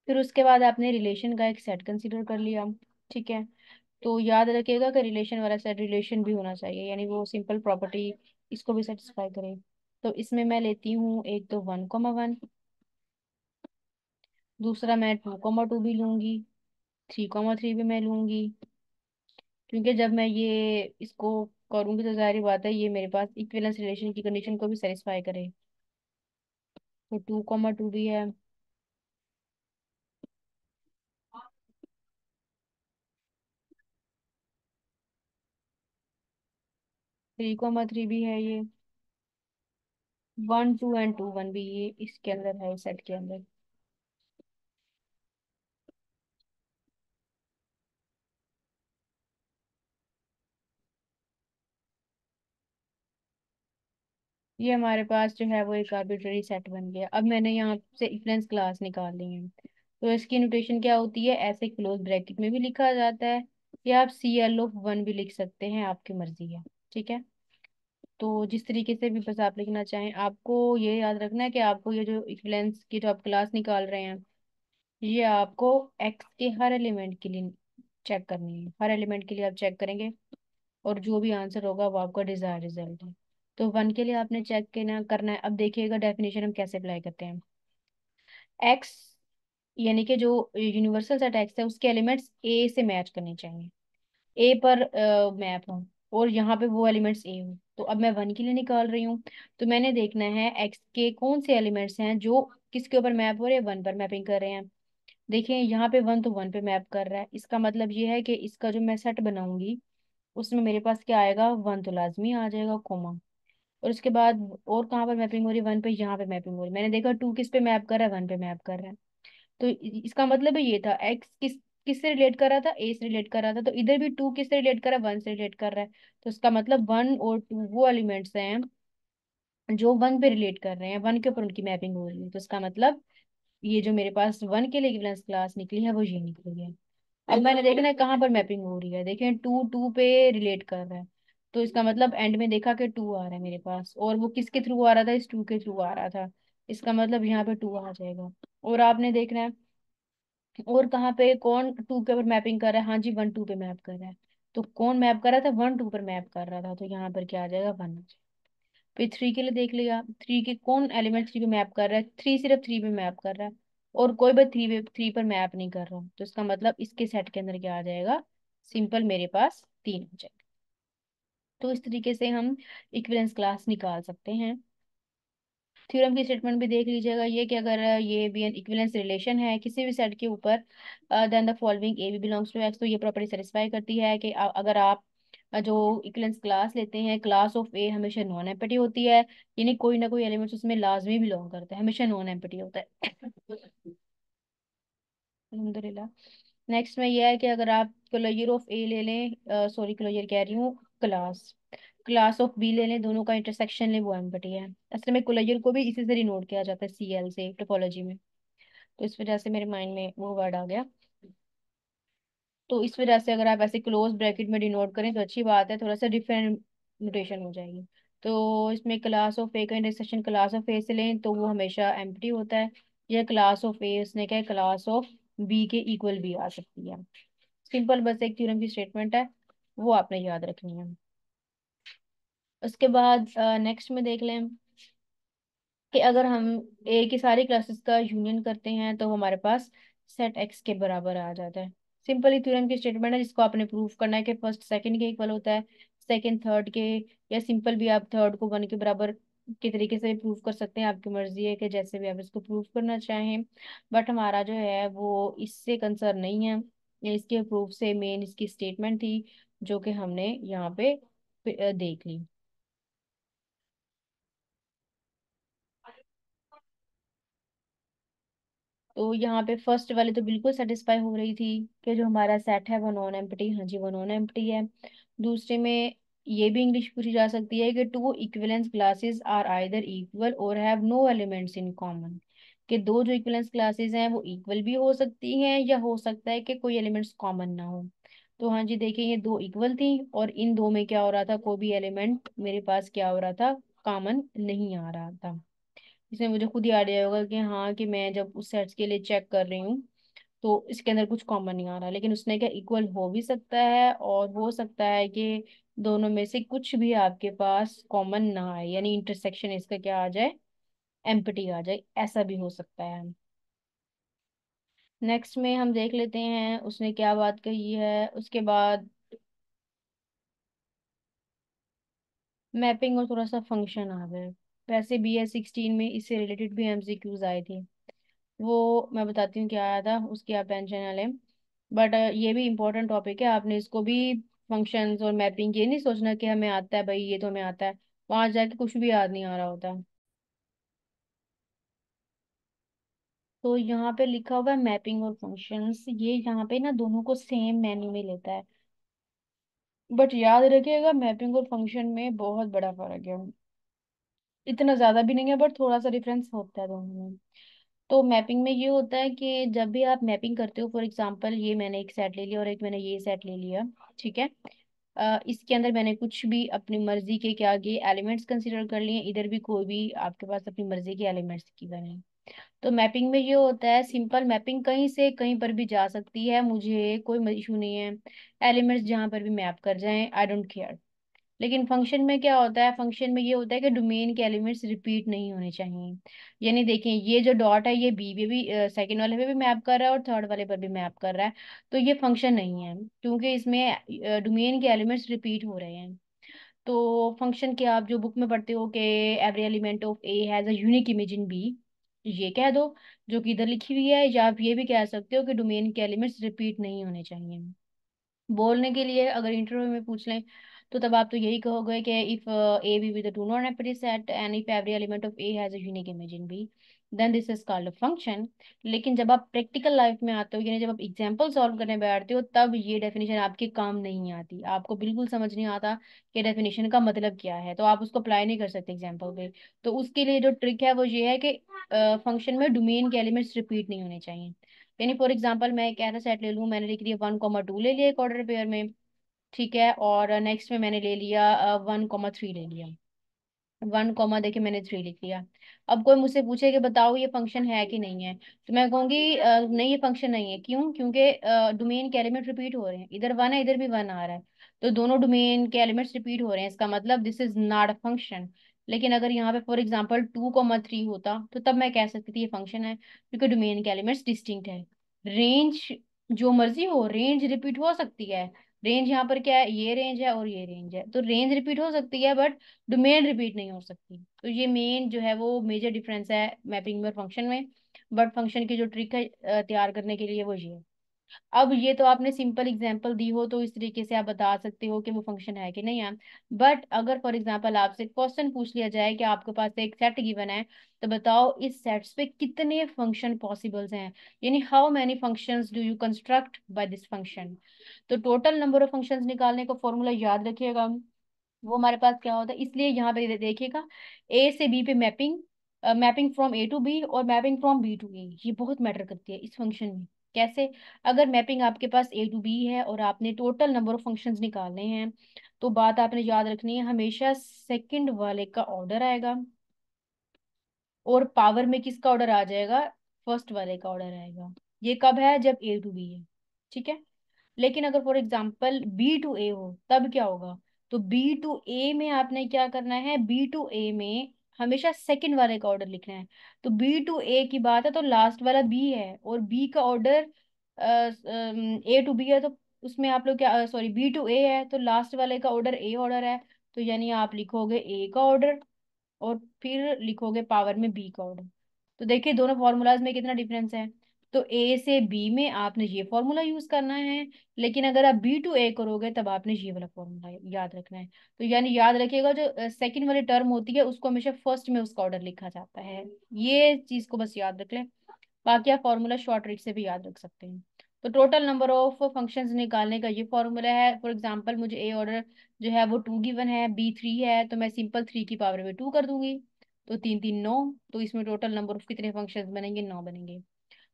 फिर उसके बाद आपने रिलेशन का एक सेट कंसिडर कर लिया ठीक है तो याद रखिएगा कि रिलेशन वाला सेट रिलेशन भी होना चाहिए यानी वो सिंपल प्रॉपर्टी इसको भी सेटिस्फाई करे तो इसमें मैं लेती हूँ एक तो वन कोमा वन दूसरा मैं टू कोमा टू भी लूंगी थ्री कोमा थ्री भी मैं लूंगी क्योंकि जब मैं ये इसको करूंगी तो जाहिर बात है ये मेरे पास इक्वेलेंस रिलेशन की कंडीशन को भी सेटिस्फाई करे तो टू कोमा टू भी है थ्री कोमा थ्री भी है ये one two and two one भी ये इसके अंदर है इस सेट के अंदर ये हमारे पास जो है वो एक आर्बिट्रेरी सेट बन गया अब मैंने यहाँ से इफ्लेंस क्लास निकाल ली है तो इसकी नोटेशन क्या होती है ऐसे क्लोज ब्रैकेट में भी लिखा जाता है या आप सी एल ओ वन भी लिख सकते हैं आपकी मर्जी है ठीक है तो जिस तरीके से भी बस आप लिखना चाहें आपको ये याद रखना है कि आपको ये जो इक्वलेंस की जो आप क्लास निकाल रहे हैं ये आपको एक्स के हर एलिमेंट के लिए चेक करनी है हर एलिमेंट के लिए आप चेक करेंगे और जो भी आंसर होगा वो आपका डिजायर रिजल्ट है तो वन के लिए आपने चेक करना करना है अब देखिएगा डेफिनेशन हम कैसे अप्लाई करते हैं एक्स यानी कि जो यूनिवर्सल सेट एक्स है उसके एलिमेंट्स ए से मैच करने चाहिए ए पर मैप uh, हो और यहाँ पे वो एलिमेंट्स ए हूँ तो अब मैं वन के लिए निकाल रही हूँ तो मैंने देखना है एक्स के कौन से एलिमेंट्स हैं जो किसके ऊपर मैप हो रहे हैं वन पर मैपिंग कर रहे हैं देखिए यहाँ पे वन तो वन पे मैप कर रहा है इसका मतलब ये है कि इसका जो मैं सेट बनाऊंगी उसमें मेरे पास क्या आएगा वन तो लाजमी आ जाएगा कोमा और उसके बाद और कहाँ पर मैपिंग हो रही है वन पे यहाँ पे मैपिंग हो रही है मैंने देखा टू किस पे मैप कर रहा है वन पे मैप कर रहा है तो इसका मतलब ये था एक्स किस किससे रिलेट कर रहा था ए से रिलेट कर रहा था तो इधर भी टू किससे रिलेट कर रहा है वन से रिलेट कर रहा है तो इसका मतलब वन और टू वो एलिमेंट्स हैं जो वन पे रिलेट कर रहे हैं वन के ऊपर उनकी मैपिंग हो रही है तो इसका मतलब ये जो मेरे पास वन के लिए इक्विवेलेंस क्लास निकली है वो ये निकली है अब मैंने देखना है कहाँ पर मैपिंग हो रही है देखें टू टू पे रिलेट कर रहा है तो इसका मतलब एंड में देखा कि टू आ रहा है मेरे पास और वो किसके थ्रू आ रहा था इस टू के थ्रू आ रहा था इसका मतलब यहाँ पे टू आ जाएगा और आपने देखना है और कहाँ पे कौन टू के ऊपर मैपिंग कर रहा है हाँ जी वन टू पे मैप कर रहा है तो कौन मैप कर रहा था वन टू पर मैप कर रहा था तो यहाँ पर क्या आ जाएगा वन जाएगा फिर थ्री के लिए देख लिया थ्री के कौन एलिमेंट थ्री पे मैप कर रहा है थ्री सिर्फ थ्री पे मैप कर रहा है और कोई भी थ्री पे थ्री पर मैप नहीं कर रहा तो इसका मतलब इसके सेट के अंदर क्या आ जाएगा सिंपल मेरे पास तीन हो जाएगा तो इस तरीके से हम इक्वेलेंस क्लास निकाल सकते हैं थ्योरम की स्टेटमेंट भी देख लीजिएगा ये कि अगर ये भी एन इक्विलेंस रिलेशन है किसी भी सेट के ऊपर then the following A B belongs to X तो ये प्रॉपर्टी सेटिस्फाई करती है कि अगर आप जो इक्वलेंस क्लास लेते हैं क्लास ऑफ ए हमेशा नॉन एम्पटी होती है यानी कोई ना कोई एलिमेंट्स उसमें लाजमी बिलोंग करता है हमेशा नॉन एम्पटी होता है नेक्स्ट में यह है कि अगर आप क्लोजर ऑफ ए ले लें सॉरी क्लोजर कह रही हूँ क्लास क्लास ऑफ बी ले लें दोनों का इंटरसेक्शन ले वो एम बटी है असल में कुलयर को भी इसी से रिनोट किया जाता है सी एल से टोपोलॉजी में तो इस वजह से मेरे माइंड में वो वर्ड आ गया तो इस वजह से अगर आप ऐसे क्लोज ब्रैकेट में डिनोट करें तो अच्छी बात है थोड़ा सा डिफरेंट नोटेशन हो जाएगी तो इसमें क्लास ऑफ ए का इंटरसेक्शन क्लास ऑफ ए से लें तो वो हमेशा एम होता है या क्लास ऑफ ए उसने क्या क्लास ऑफ बी के इक्वल भी आ सकती है सिंपल बस एक थ्योरम की स्टेटमेंट है वो आपने याद रखनी है उसके बाद नेक्स्ट में देख लें कि अगर हम ए की सारी क्लासेस का यूनियन करते हैं तो हमारे पास सेट एक्स के बराबर आ जाता है सिंपली थ्योरम की स्टेटमेंट है जिसको आपने प्रूफ करना है कि फर्स्ट सेकंड के इक्वल होता है सेकंड थर्ड के या सिंपल भी आप थर्ड को वन के बराबर के तरीके से प्रूफ कर सकते हैं आपकी मर्जी है कि जैसे भी आप इसको प्रूफ करना चाहें बट हमारा जो है वो इससे कंसर्न नहीं है इसके प्रूफ से मेन इसकी स्टेटमेंट थी जो कि हमने यहाँ पे देख ली तो यहाँ पे फर्स्ट वाले तो बिल्कुल सेटिस्फाई हो रही थी कि जो हमारा सेट है वो नॉन एम्प्टी हाँ जी वो नॉन एम्प्टी है दूसरे में ये भी इंग्लिश पूछी जा सकती है कि two equivalence classes are either equal और have no elements in common कि दो जो इक्विलेंस क्लासेस हैं वो इक्वल भी हो सकती हैं या हो सकता है कि कोई एलिमेंट्स कॉमन ना हो तो हाँ जी देखिए ये दो इक्वल थी और इन दो में क्या हो रहा था कोई भी एलिमेंट मेरे पास क्या हो रहा था कॉमन नहीं आ रहा था इसमें मुझे खुद ही आइडिया होगा कि हाँ कि मैं जब उस सेट्स के लिए चेक कर रही हूँ तो इसके अंदर कुछ कॉमन नहीं आ रहा लेकिन उसने क्या इक्वल हो भी सकता है और हो सकता है कि दोनों में से कुछ भी आपके पास कॉमन ना आए यानी इंटरसेक्शन इसका क्या आ जाए एम्पटी आ जाए ऐसा भी हो सकता है नेक्स्ट में हम देख लेते हैं उसने क्या बात कही है उसके बाद मैपिंग और थोड़ा सा फंक्शन आ गए वैसे बी एस सिक्सटीन में इससे रिलेटेड भी एम सी क्यूज आए थे वो मैं बताती हूँ क्या आया था उसकी आप टेंशन ना लें बट ये भी इम्पोर्टेंट टॉपिक है आपने इसको भी फंक्शन और मैपिंग ये नहीं सोचना कि हमें आता है भाई ये तो हमें आता है वहां जाके कुछ भी याद नहीं आ रहा होता तो यहाँ पे लिखा हुआ है मैपिंग और फंक्शंस ये यहाँ पे ना दोनों को सेम मेन्यू में लेता है बट याद रखिएगा मैपिंग और फंक्शन में बहुत बड़ा फर्क है इतना ज्यादा भी नहीं है बट थोड़ा सा डिफरेंस होता है दोनों में तो मैपिंग में ये होता है कि जब भी आप मैपिंग करते हो फॉर एग्जांपल ये मैंने एक सेट ले लिया और एक मैंने ये सेट ले लिया ठीक है Uh, इसके अंदर मैंने कुछ भी अपनी मर्जी के क्या आगे एलिमेंट्स कंसिडर कर लिए इधर भी कोई भी आपके पास अपनी मर्जी के एलिमेंट्स की बने तो मैपिंग में ये होता है सिंपल मैपिंग कहीं से कहीं पर भी जा सकती है मुझे कोई इशू नहीं है एलिमेंट्स जहाँ पर भी मैप कर जाएं आई डोंट केयर लेकिन फंक्शन में क्या होता है फंक्शन में ये होता है कि डोमेन के एलिमेंट्स रिपीट नहीं होने चाहिए यानी देखें ये जो डॉट है ये बी पे भी सेकंड वाले पे भी मैप कर रहा है और थर्ड वाले पर भी मैप कर रहा है तो ये फंक्शन नहीं है क्योंकि इसमें डोमेन के एलिमेंट्स रिपीट हो रहे हैं तो फंक्शन के आप जो बुक में पढ़ते हो कि every element of A has a unique image in B ये कह दो जो कि इधर लिखी हुई है या आप ये भी कह सकते हो कि डोमेन के एलिमेंट्स रिपीट नहीं होने चाहिए बोलने के लिए अगर इंटरव्यू में पूछ लें तो तब आप तो यही कहोगे कि if A B with two not empty set and if every element of A has a unique image in B then this is called a function लेकिन जब आप प्रैक्टिकल लाइफ में आते हो यानी जब आप एग्जाम्पल सॉल्व करने बैठते हो तब ये डेफिनेशन आपके काम नहीं आती आपको बिल्कुल समझ नहीं आता कि डेफिनेशन का मतलब क्या है तो आप उसको अप्लाई नहीं कर सकते एग्जाम्पल पे तो उसके लिए जो ट्रिक है वो ये है कि फंक्शन uh, में डोमेन के एलिमेंट्स रिपीट नहीं होने चाहिए यानी फॉर एग्जाम्पल मैं एक ऐसा सेट ले लूँ मैंने लिख दिया वन कॉमा टू ले लिया एक ऑर्डर पेयर में ठीक है और नेक्स्ट में मैंने ले लिया वन कॉमा थ्री ले लिया वन कॉमा देखे मैंने थ्री लिख लिया अब कोई मुझसे पूछे कि बताओ ये फंक्शन है कि नहीं है तो मैं कहूँगी नहीं ये फंक्शन नहीं है क्यों क्योंकि डोमेन के एलिमेंट रिपीट हो रहे हैं इधर वन है इधर भी वन आ रहा है तो दोनों डोमेन के एलिमेंट्स रिपीट हो रहे हैं इसका मतलब this is not a function लेकिन अगर यहाँ पे for example two comma three होता तो तब मैं कह सकती थी ये फंक्शन है क्योंकि डोमेन के एलिमेंट्स डिस्टिंक्ट है रेंज जो मर्जी हो रेंज रिपीट हो सकती है रेंज यहाँ पर क्या है ये रेंज है और ये रेंज है तो रेंज रिपीट हो सकती है बट डोमेन रिपीट नहीं हो सकती तो ये मेन जो है वो मेजर डिफरेंस है मैपिंग में और फंक्शन में बट फंक्शन की जो ट्रिक है तैयार करने के लिए वो ये है अब ये तो आपने सिंपल एग्जाम्पल दी हो तो इस तरीके से आप बता सकते हो कि वो फंक्शन है कि नहीं है बट अगर फॉर एग्जाम्पल आपसे क्वेश्चन पूछ लिया जाए कि आपके पास एक सेट गिवन है तो बताओ इस सेट्स पे कितने फंक्शन पॉसिबल्स हैं यानी how many functions do you construct by this function तो टोटल नंबर ऑफ फंक्शन निकालने का फॉर्मूला याद रखिएगा वो हमारे पास क्या होता है इसलिए यहाँ पे देखिएगा ए से बी पे mapping mapping from A to B और mapping from B to A ये बहुत मैटर करती है इस फंक्शन में कैसे अगर मैपिंग आपके पास ए टू बी है और आपने टोटल नंबर ऑफ फंक्शंस निकालने हैं तो बात आपने याद रखनी है हमेशा सेकंड वाले का ऑर्डर आएगा और पावर में किसका ऑर्डर आ जाएगा फर्स्ट वाले का ऑर्डर आएगा ये कब है जब ए टू बी है ठीक है लेकिन अगर for example B to A हो तब क्या होगा तो बी टू ए में आपने क्या करना है बी टू ए में हमेशा सेकंड वाले का ऑर्डर लिखना है तो बी टू ए की बात है तो लास्ट वाला बी है और बी का ऑर्डर ए टू बी है तो उसमें आप लोग क्या सॉरी बी टू ए है तो लास्ट वाले का ऑर्डर ए ऑर्डर है तो यानी आप लिखोगे ए का ऑर्डर और फिर लिखोगे पावर में बी का ऑर्डर तो देखिए दोनों फॉर्मूलाज में कितना डिफरेंस है तो ए से बी में आपने ये फॉर्मूला यूज करना है लेकिन अगर आप बी टू ए करोगे तब आपने ये वाला फॉर्मूला याद रखना है तो यानी याद रखिएगा जो सेकंड वाली टर्म होती है उसको हमेशा फर्स्ट में उसका ऑर्डर लिखा जाता है ये चीज को बस याद रख लें बाकी आप फॉर्मूला शॉर्ट रेट से भी याद रख सकते हैं तो टोटल नंबर ऑफ फंक्शन निकालने का ये फॉर्मूला है फॉर एग्जाम्पल मुझे ए ऑर्डर जो है वो टू गिवन है बी थ्री है तो मैं सिंपल थ्री की पावर में टू कर दूंगी तो तीन तीन नौ तो इसमें टोटल नंबर ऑफ कितने फंक्शन बनेंगे नौ बनेंगे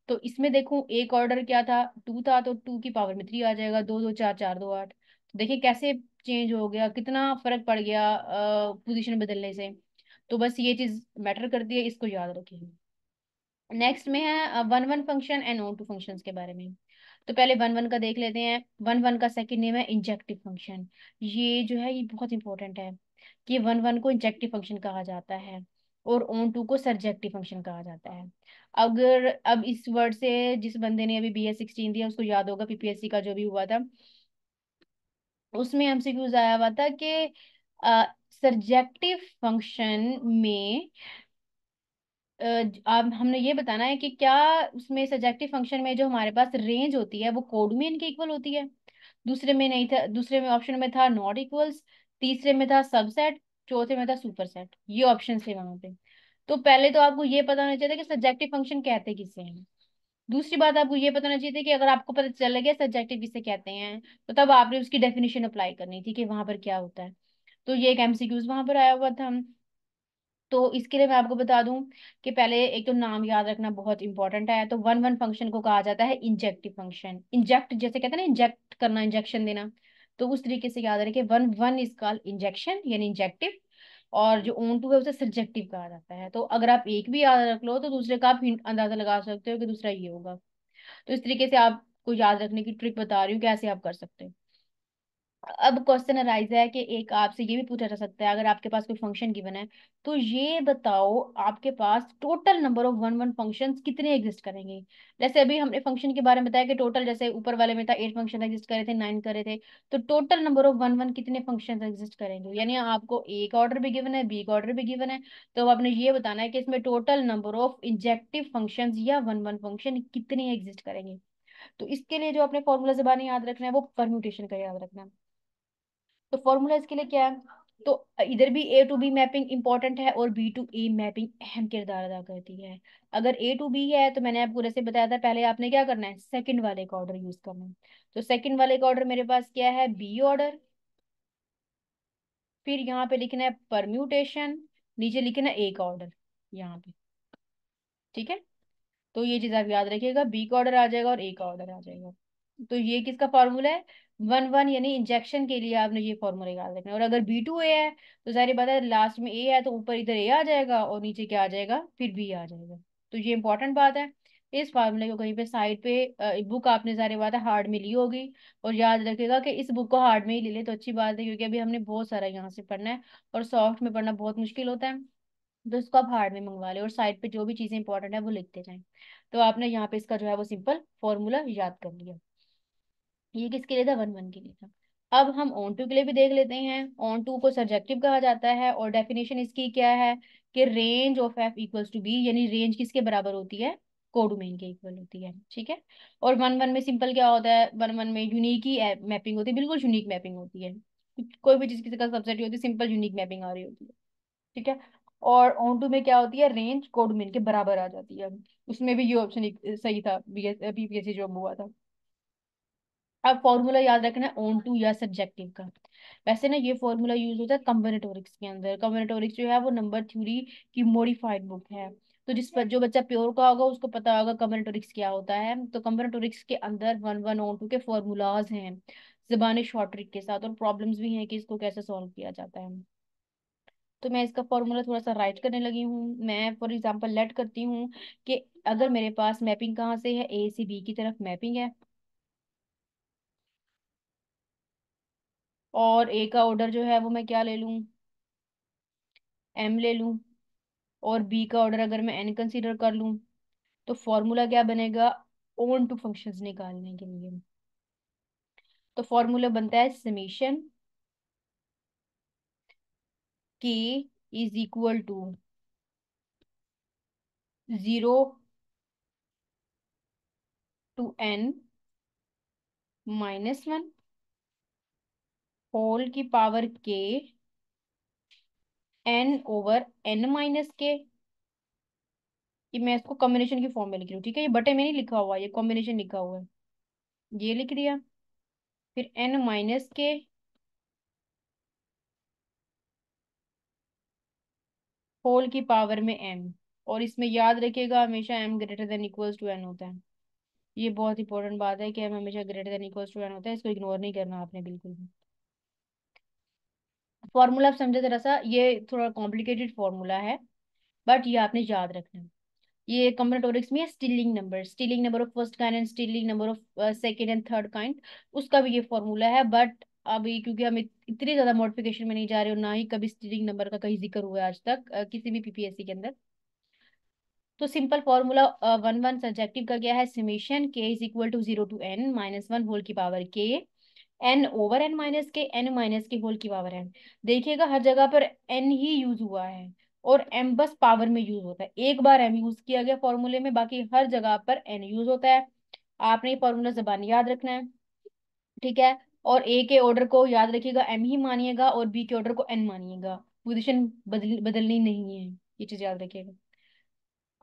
तो इसमें देखो एक ऑर्डर क्या था टू था तो टू की पावर में थ्री आ जाएगा दो दो चार चार दो आठ तो देखिए कैसे चेंज हो गया कितना फर्क पड़ गया पोजीशन बदलने से तो बस ये चीज मैटर करती है इसको याद रखिए नेक्स्ट में है one one function and onto function के बारे में तो पहले वन वन का देख लेते हैं वन वन का सेकेंड नेम है इंजेक्टिव फंक्शन ये जो है ये बहुत इंपॉर्टेंट है कि वन वन को इंजेक्टिव फंक्शन कहा जाता है और ओन टू को सब्जेक्टिव फंक्शन कहा जाता है अगर अब इस वर्ड से जिस बंदे ने अभी बी एस सिक्सटीन दिया उसको याद होगा पीपीएससी का जो भी हुआ था उसमें हमसे क्यूज आया हुआ था कि सरजेक्टिव फंक्शन में आप हमने ये बताना है कि क्या उसमें सब्जेक्टिव फंक्शन में जो हमारे पास रेंज होती है वो कोडमेन के इक्वल होती है दूसरे में नहीं था दूसरे में ऑप्शन में था नॉट इक्वल्स तीसरे में था सबसेट चौथे में था सुपर सेट ये ऑप्शन थे वहां पे तो पहले तो आपको ये पता होना चाहिए कि सब्जेक्टिव फंक्शन कहते किसे हैं दूसरी बात आपको ये पता होना चाहिए कि अगर आपको पता चल गया सब्जेक्टिव किसे कहते हैं तो तब आपने उसकी डेफिनेशन अप्लाई करनी थी कि वहां पर क्या होता है तो ये एक एमसीक्यूज वहां पर आया हुआ था तो इसके लिए मैं आपको बता दूं कि पहले एक तो नाम याद रखना बहुत इंपॉर्टेंट है तो वन वन फंक्शन को कहा जाता है इंजेक्टिव फंक्शन इंजेक्ट जैसे कहते हैं ना इंजेक्ट करना इंजेक्शन देना तो उस तरीके से याद रखें one one is call injection यानी इंजेक्टिव और जो ओन टू है उसे सब्जेक्टिव कहा जाता है तो अगर आप एक भी याद रख लो तो दूसरे का आप अंदाजा लगा सकते हो कि दूसरा ये होगा तो इस तरीके से आपको याद रखने की ट्रिक बता रही हूँ कैसे आप कर सकते हैं अब क्वेश्चन अराइज है कि एक आपसे ये भी पूछा जा सकता है अगर आपके पास कोई फंक्शन गिवन है तो ये बताओ आपके पास total number of one one function कितने एग्जिस्ट करेंगे जैसे अभी हमने फंक्शन के बारे में बताया कि टोटल जैसे ऊपर वाले में था एट फंक्शन एग्जिस्ट करे थे नाइन करे थे तो total number of one one कितने फंक्शन एग्जिस्ट करेंगे यानी आपको ए का ऑर्डर भी गिवन है बी का ऑर्डर भी गिवन है तो आपने ये बताना है कि इसमें total number of injective function या वन वन फंक्शन कितने एग्जिस्ट करेंगे तो इसके लिए जो अपने फॉर्मूला जबान याद रखना है वो परम्यूटेशन का याद रखना है तो फॉर्मूला इसके लिए क्या है तो इधर भी A to B mapping important है और बी टू ए मैपिंग अहम किरदार अदा करती है अगर ए टू बी है तो मैंने आपको जैसे बताया था पहले आपने क्या करना है सेकंड वाले का ऑर्डर यूज करना है तो सेकंड वाले का ऑर्डर मेरे पास क्या है बी ऑर्डर फिर यहाँ पे लिखना है परम्यूटेशन नीचे लिखना है ए का ऑर्डर यहाँ पे ठीक है तो ये चीज आप याद रखिएगा बी का ऑर्डर आ जाएगा और ए का ऑर्डर आ जाएगा तो ये किसका फॉर्मूला है वन वन यानी इंजेक्शन के लिए आपने ये फॉर्मूला याद रखना है और अगर बी टू ए है तो सारी बात है लास्ट में ए है तो ऊपर इधर ए आ जाएगा और नीचे क्या आ जाएगा फिर बी आ जाएगा तो ये इंपॉर्टेंट बात है इस फार्मूले को कहीं पे साइड पे बुक आपने सारे बात है हार्ड में ली होगी और याद रखेगा कि इस बुक को हार्ड में ही ले ले तो अच्छी बात है क्योंकि अभी हमने बहुत सारा यहाँ से पढ़ना है और सॉफ्ट में पढ़ना बहुत मुश्किल होता है तो इसको आप हार्ड में मंगवा लें और साइड पे जो भी चीज़ें इंपॉर्टेंट है वो लिखते जाए तो आपने यहाँ पे इसका जो है वो सिंपल फॉर्मूला याद कर लिया ये किसके लिए था वन वन के लिए था अब हम ऑन टू के लिए भी देख लेते हैं ऑन टू को सब्जेक्टिव कहा जाता है और डेफिनेशन इसकी क्या है कि range of F equals to B यानी रेंज किसके बराबर होती है कोडोमेन के इक्वल होती है ठीक है और वन वन में सिंपल क्या होता है वन वन में यूनिक ही मैपिंग होती है बिल्कुल यूनिक मैपिंग होती है कोई भी चीज किसी का सब्जेक्ट होती है सिंपल यूनिक मैपिंग आ रही होती है ठीक है और ऑन टू में क्या होती है रेंज कोडोमेन के बराबर आ जाती है उसमें भी ये ऑप्शन सही था बीपीएससी जो हुआ था अब फॉर्मूला याद रखना है ओन टू या सब्जेक्टिव का वैसे ना ये फॉर्मूला यूज होता है कम्बेटोरिक्स के अंदर कम्बेटोरिक्स जो है वो नंबर थ्योरी की मॉडिफाइड बुक है तो जिस पर जो बच्चा प्योर का होगा उसको पता होगा कम्बेटोरिक्स क्या होता है तो कम्बेटोरिक्स के अंदर वन वन ओन टू के फॉर्मूलाज हैं जबान शॉर्ट ट्रिक के साथ और प्रॉब्लम भी हैं कि इसको कैसे सॉल्व किया जाता है तो मैं इसका फॉर्मूला थोड़ा सा राइट करने लगी हूँ मैं फॉर एग्जांपल लेट करती हूँ कि अगर मेरे पास मैपिंग कहाँ से है ए सी बी की तरफ मैपिंग है और ए का ऑर्डर जो है वो मैं क्या ले लूँ एम ले लूँ और बी का ऑर्डर अगर मैं एन कंसीडर कर लूँ तो फॉर्मूला क्या बनेगा ओन टू फंक्शंस निकालने के लिए तो फॉर्मूला बनता है summation K is equal to zero to N minus one whole की power K N over N minus K ये मैं इसको कॉम्बिनेशन की फॉर्म में लिख रही हूँ ठीक है ये बटे में नहीं लिखा हुआ ये कॉम्बिनेशन लिखा हुआ है ये लिख दिया फिर एन माइनस के होल की पावर में एम और इसमें याद रखिएगा हमेशा M greater than equals to N होता है ये बहुत इंपॉर्टेंट बात है कि एम हमेशा greater than equals to N होता है इसको इग्नोर नहीं करना आपने बिल्कुल भी फॉर्मूला आप समझे जरा सा ये थोड़ा कॉम्प्लिकेटेड फॉर्मूला है बट ये आपने याद रखना है ये कम्पनाटोरिक्स में Stirling number Stirling number of first kind and Stirling number of second and third kind उसका भी ये फॉर्मूला है बट अभी क्योंकि हम इतनी ज़्यादा मॉडिफिकेशन में नहीं जा रहे हो ना ही कभी स्टीलिंग नंबर का कहीं जिक्र हुआ है आज तक uh, किसी भी पीपीएससी के अंदर तो simple formula one one surjective का क्या है summation K is equal to zero to N minus one whole की power K N over N minus K N minus K whole की पावर एन देखिएगा हर जगह पर एन ही यूज हुआ है और एम बस पावर में यूज होता है एक बार एम यूज किया गया फॉर्मूले में बाकी हर जगह पर एन यूज होता है आपने ये फॉर्मूला जबान याद रखना है ठीक है और ए के ऑर्डर को याद रखिएगा एम ही मानिएगा और बी के ऑर्डर को एन मानिएगा पोजिशन बदल बदलनी नहीं है ये चीज याद रखिएगा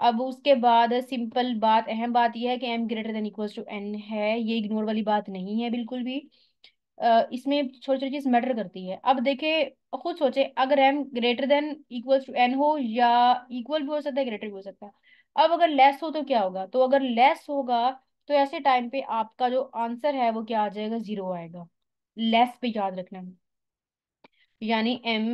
अब उसके बाद सिंपल बात अहम बात यह है कि M greater than equal to N है ये इग्नोर वाली बात नहीं है बिल्कुल भी इसमें छोटी छोटी चीज मैटर करती है अब देखे खुद सोचे अगर M greater than equal to N हो या इक्वल भी हो सकता है ग्रेटर भी हो सकता है अब अगर लेस हो तो क्या होगा तो अगर लेस होगा तो ऐसे टाइम पे आपका जो आंसर है वो क्या आ जाएगा जीरो आएगा लेस पे याद रखना है यानी एम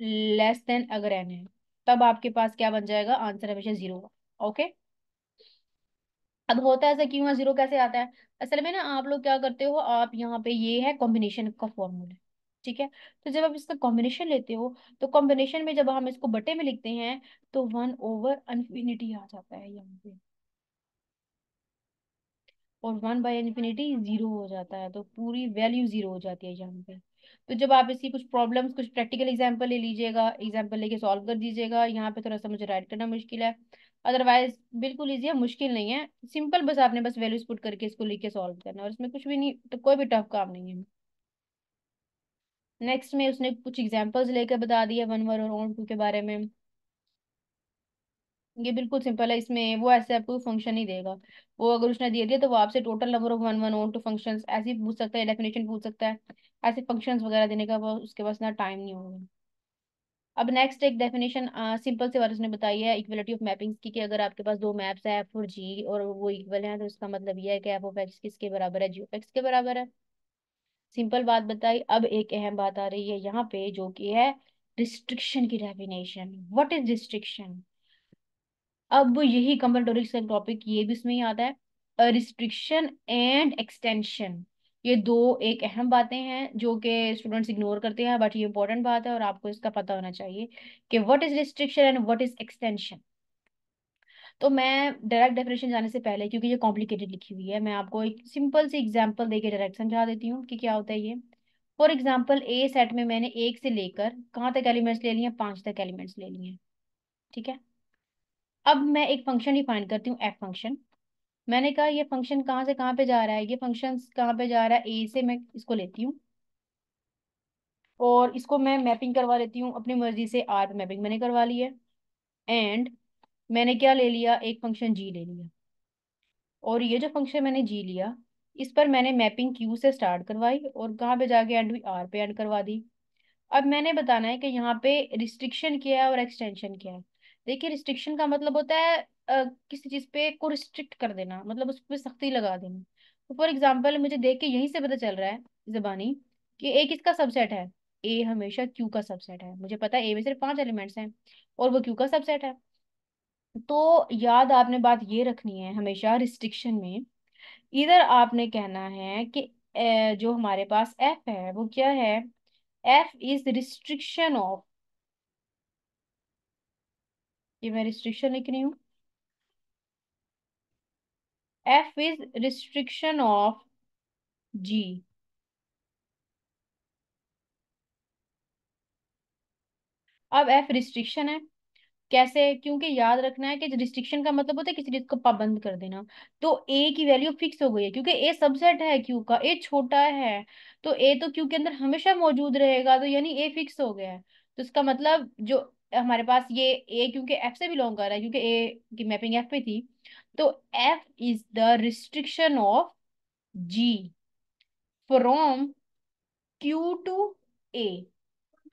लेस देन अगर एन है तब आपके पास क्या बन जाएगा आंसर हमेशा जीरो ओके अब होता है ऐसा क्यों है जीरो कैसे आता है असल में ना आप लोग क्या करते हो आप यहाँ पे ये है कॉम्बिनेशन का फॉर्मूला ठीक है तो जब आप इसका कॉम्बिनेशन लेते हो तो कॉम्बिनेशन में जब हम इसको बटे में लिखते हैं तो वन ओवर अनफिनिटी आ जाता है यहाँ पे और वन बाई इन्फिनिटी जीरो हो जाता है तो पूरी वैल्यू जीरो हो जाती है यहाँ पे तो जब आप इसकी कुछ प्रॉब्लम्स कुछ प्रैक्टिकल एग्जाम्पल ले लीजिएगा एग्जाम्पल लेके सॉल्व कर दीजिएगा यहाँ पे थोड़ा सा मुझे राइट करना मुश्किल है अदरवाइज बिल्कुल ईजी है मुश्किल नहीं है सिंपल बस आपने बस वैल्यूज पुट करके इसको लिख के सॉल्व करना और इसमें कुछ भी नहीं तो कोई भी टफ काम नहीं है नेक्स्ट में उसने कुछ एग्जाम्पल्स लेकर बता दिया वन वर और ऑन टू के बारे में ये बिल्कुल सिंपल है इसमें वो ऐसे आपको फंक्शन नहीं देगा वो अगर उसने दे दिया तो वो आपसे total number of one one onto function ऐसे पूछ सकता है डेफिनेशन पूछ सकता है ऐसे फंक्शन वगैरह देने का उसके पास ना टाइम नहीं होगा अब नेक्स्ट एक डेफिनेशन सिंपल से वाली बताई है इक्वलिटी ऑफ मैपिंग की कि अगर आपके पास दो मैप्स है एफ और जी और वो इक्वल हैं तो इसका मतलब ये है कि एफ ऑफ एक्स किसके बराबर है जी ऑफ एक्स के बराबर है सिंपल बात बताई अब एक अहम बात आ रही है यहाँ पे जो कि है रिस्ट्रिक्शन की डेफिनेशन व्हाट इज रिस्ट्रिक्शन अब यही कंपलटोरी टॉपिक ये भी इसमें ही आता है रिस्ट्रिक्शन एंड एक्सटेंशन ये दो एक अहम बातें हैं जो कि स्टूडेंट्स इग्नोर करते हैं बट ये इंपॉर्टेंट बात है और आपको इसका पता होना चाहिए कि what is restriction and what is extension तो मैं डायरेक्ट डेफिनेशन जाने से पहले क्योंकि ये कॉम्प्लिकेटेड लिखी हुई है मैं आपको एक सिंपल सी एग्जाम्पल देकर डायरेक्ट समझा देती हूँ कि क्या होता है ये फॉर एग्जाम्पल ए सेट में मैंने एक से लेकर कहाँ तक एलिमेंट्स ले लिए पांच तक एलिमेंट्स ले लिए ठीक है अब मैं एक फंक्शन डिफाइन करती हूँ एफ फंक्शन मैंने कहा ये फंक्शन कहाँ से कहाँ पे जा रहा है ये फंक्शन कहाँ पे जा रहा है ए से मैं इसको लेती हूँ और इसको मैं मैपिंग करवा लेती हूँ अपनी मर्जी से आर पे मैपिंग मैंने करवा ली है एंड मैंने क्या ले लिया एक फंक्शन जी ले लिया और ये जो फंक्शन मैंने जी लिया इस पर मैंने मैपिंग क्यू से स्टार्ट करवाई और कहाँ पे जाके एंड हुई आर पे एंड करवा दी अब मैंने बताना है कि यहाँ पे रिस्ट्रिक्शन क्या है और एक्सटेंशन क्या है देखिए रिस्ट्रिक्शन का मतलब होता है आ, किसी चीज पे को रिस्ट्रिक्ट कर देना मतलब उस पर सख्ती लगा देना तो फॉर एग्जाम्पल मुझे देख के यहीं से पता चल रहा है जबानी कि ए किसका सबसेट है ए हमेशा क्यू का सबसेट है मुझे पता है ए में सिर्फ पांच एलिमेंट्स हैं और वो क्यू का सबसेट है तो याद आपने बात ये रखनी है हमेशा रिस्ट्रिक्शन में इधर आपने कहना है कि जो हमारे पास एफ है वो क्या है एफ इज रिस्ट्रिक्शन ऑफ ये मैं रिस्ट्रिक्शन लिख रही हूँ F is restriction of G अब एफ रिस्ट्रिक्शन है कैसे क्योंकि याद रखना है कि रिस्ट्रिक्शन का मतलब होता है किसी चीज को पाबंद कर देना तो ए की वैल्यू फिक्स हो गई है क्योंकि ए सबसेट है क्यू का ए छोटा है तो ए तो क्यू के अंदर हमेशा मौजूद रहेगा तो यानी ए फिक्स हो गया है तो इसका मतलब जो हमारे पास ये ए क्योंकि एफ से बिलोंग कर रहा है क्योंकि ए की मैपिंग एफ पे थी तो F is the restriction of G from Q to A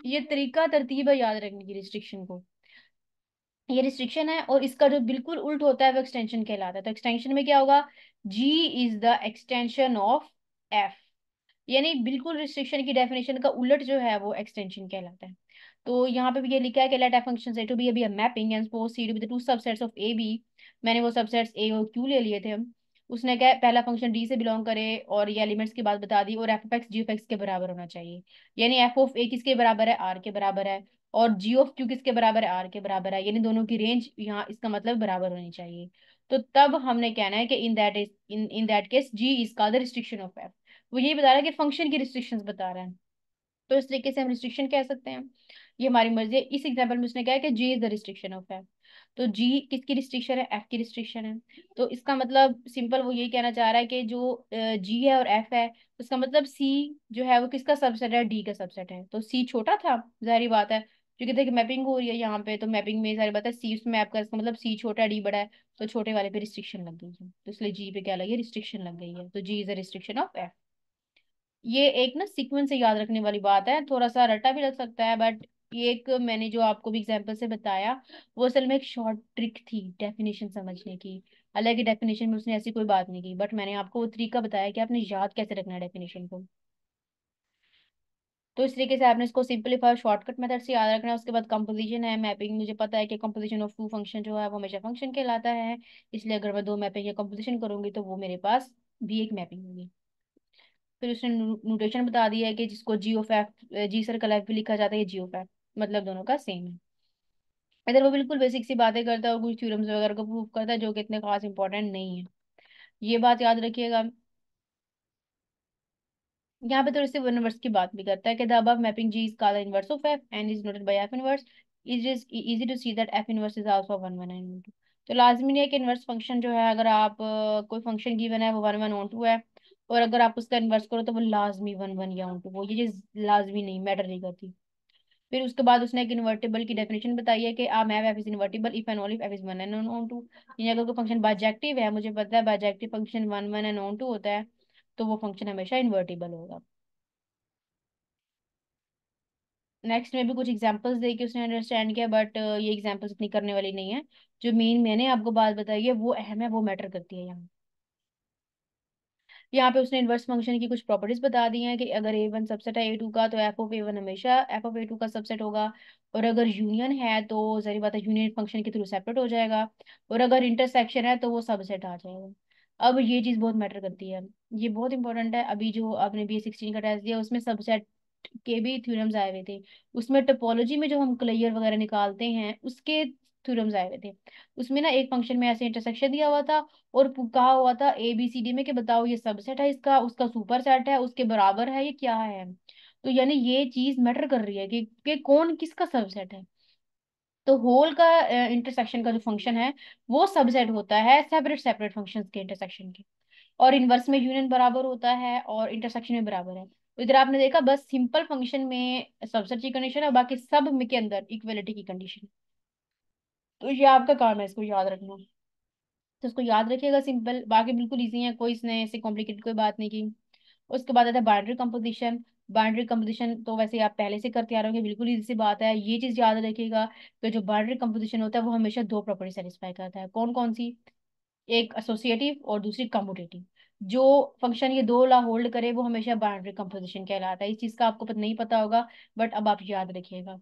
ये तरीका तरतीब है याद रखने की रिस्ट्रिक्शन को ये रिस्ट्रिक्शन है और इसका जो बिल्कुल उल्ट होता है वो एक्सटेंशन कहलाता है तो एक्सटेंशन में क्या होगा G is the extension of F यानी बिल्कुल रिस्ट्रिक्शन की डेफिनेशन का उलट जो है वो एक्सटेंशन कहलाता है तो यहाँ पे भी ये लिखा है कि let function A to B अभी mapping and suppose C to be the two subsets of A B मैंने वो सबसेट्स ए और क्यू ले लिए थे हम उसने कहा पहला फंक्शन डी से बिलोंग करे और ये एलिमेंट्स की बात बता दी और F of X G of X के बराबर होना चाहिए यानी एफ ऑफ ए किसके बराबर है आर के बराबर है और जी ऑफ क्यू किसके बराबर है आर के बराबर है यानी दोनों की रेंज यहाँ इसका मतलब बराबर होनी चाहिए तो तब हमने कहना है कि in that is in in that case G is का द रिस्ट्रिक्शन ऑफ एफ वो ये बता रहा है कि फंक्शन की रिस्ट्रिक्शंस बता रहा है तो इस तरीके से हम रिस्ट्रिक्शन कह सकते हैं ये हमारी मर्जी है इस एग्जाम्पल में उसने कहा कि G is the restriction of F तो जी किसकी रिस्ट्रिक्शन है एफ की रिस्ट्रिक्शन है तो इसका मतलब सिंपल वो यही कहना चाह रहा है कि जो जी है और एफ है उसका मतलब सी जो है वो किसका सबसेट है डी का सबसेट है तो सी छोटा था जहरी बात है क्योंकि देखिए मैपिंग हो रही है यहाँ पे तो मैपिंग में सारी बात है सी उसमें मैप इसका मतलब सी छोटा डी बड़ा है तो छोटे वाले पे रिस्ट्रिक्शन लग गई है तो इसलिए जी पे क्या लगी रिस्ट्रिक्शन लग गई है तो G is a restriction of F ये एक ना सीक्वेंस से याद रखने वाली बात है थोड़ा सा रटा भी लग सकता है बट ये एक मैंने जो आपको भी एग्जाम्पल से बताया वो असल में एक शॉर्ट ट्रिक थी डेफिनेशन समझने की हालांकि डेफिनेशन में उसने ऐसी कोई बात नहीं की बट मैंने आपको वो तरीका बताया कि आपने याद कैसे रखना है डेफिनेशन को तो इस तरीके से आपने इसको सिंपलीफाई शॉर्टकट मेथड से याद रखना है उसके बाद कंपोजिशन है मैपिंग मुझे पता है कि कंपोजिशन ऑफ टू फंक्शन जो है वो हमेशा फंक्शन कहलाता है इसलिए अगर मैं दो मैपिंग या कंपोजिशन करूंगी तो वो मेरे पास भी एक मैपिंग होगी फिर उसने नोटेशन बता दिया है कि जिसको जियो फैक्ट जी सर्कल एफ भी लिखा जाता है जी ऑफ एफ मतलब दोनों का सेम है इधर वो बिल्कुल बेसिक सी बातें करता है और कुछ थ्यूरम्स वगैरह को प्रूव करता है जो कि इतने खास इंपॉर्टेंट नहीं है ये बात याद रखिएगा यहाँ पे थोड़े से वन इनवर्स की बात भी करता है कि the above mapping G is call inverse of F and is noted by F inverse is is easy to see that F inverse is also one one 1 2 तो लाजमी नहीं है कि इनवर्स फंक्शन जो है अगर आप कोई फंक्शन गिवन है वो वन वन ऑन टू है और अगर आप उसका इन्वर्स करो तो वो लाजमी वन वन या टू वो ये चीज़ लाजमी नहीं मैटर नहीं करती फिर उसके बाद उसने एक इन्वर्टेबल की डेफिनेशन बताई है कि a map F is invertible if and only F is one and onto यानी अगर कोई फंक्शन बाइजेक्टिव है मुझे पता है bijective function one one and onto होता है तो वो फंक्शन हमेशा इन्वर्टेबल होगा नेक्स्ट में भी कुछ एग्जांपल्स देके उसने अंडरस्टैंड किया बट ये एग्जांपल्स इतनी करने वाली नहीं है जो मेन मैंने आपको बात बताई है वो अहम है वो मैटर करती है यहाँ यहाँ पे उसने इन्वर्स फंक्शन की कुछ प्रॉपर्टीज बता दी हैं कि अगर ए वन सबसेट है ए टू का तो एफ ऑफ ए वन हमेशा एफ ऑफ ए टू का सबसेट होगा और अगर यूनियन है तो जरिए बात है यूनियन फंक्शन के थ्रू सेपरेट हो जाएगा और अगर इंटरसेक्शन है तो वो सबसेट आ जाएगा अब ये चीज़ बहुत मैटर करती है ये बहुत इंपॉर्टेंट है अभी जो आपने बी सिक्सटीन का टेस्ट दिया उसमें सबसेट के भी थ्योरम्स आए हुए थे उसमें टोपोलॉजी में जो हम क्लियर वगैरह निकालते हैं उसके थ्योरम्स आए हुए थे उसमें ना एक फंक्शन में ऐसे इंटरसेक्शन दिया हुआ था और कहा हुआ था ए बी सी डी में कि बताओ ये सबसेट है इसका उसका सुपर सेट है उसके बराबर है ये क्या है तो यानी ये चीज मैटर कर रही है कि, कि कौन किसका सबसेट है तो होल का इंटरसेक्शन का जो फंक्शन है वो सबसेट होता है सेपरेट सेपरेट फंक्शन के इंटरसेक्शन के और इनवर्स में यूनियन बराबर होता है और इंटरसेक्शन में बराबर है तो इधर आपने देखा बस सिंपल फंक्शन में सबसेट की कंडीशन है बाकी सब के अंदर इक्वेलिटी की कंडीशन तो ये आपका काम है इसको याद रखना तो इसको याद रखिएगा सिंपल बाकी बिल्कुल ईजी है कोई इसने ऐसे कॉम्प्लिकेटेड कोई बात नहीं की उसके बाद आता है बाउंड्री कंपोजिशन बाउंड्री कंपोजिशन तो वैसे आप पहले से करते आ रहे हो बिल्कुल ईजी सी बात है ये चीज़ याद रखिएगा कि जो बाउंड्री कंपोजिशन होता है वो हमेशा दो प्रॉपर्टी सेटिस्फाई करता है कौन कौन सी एक एसोसिएटिव और दूसरी कम्यूटेटिव जो फंक्शन ये दो ला होल्ड करे वो हमेशा बाउंड्री कंपोजिशन कहलाता है इस चीज़ का आपको नहीं पता होगा बट अब आप याद रखिएगा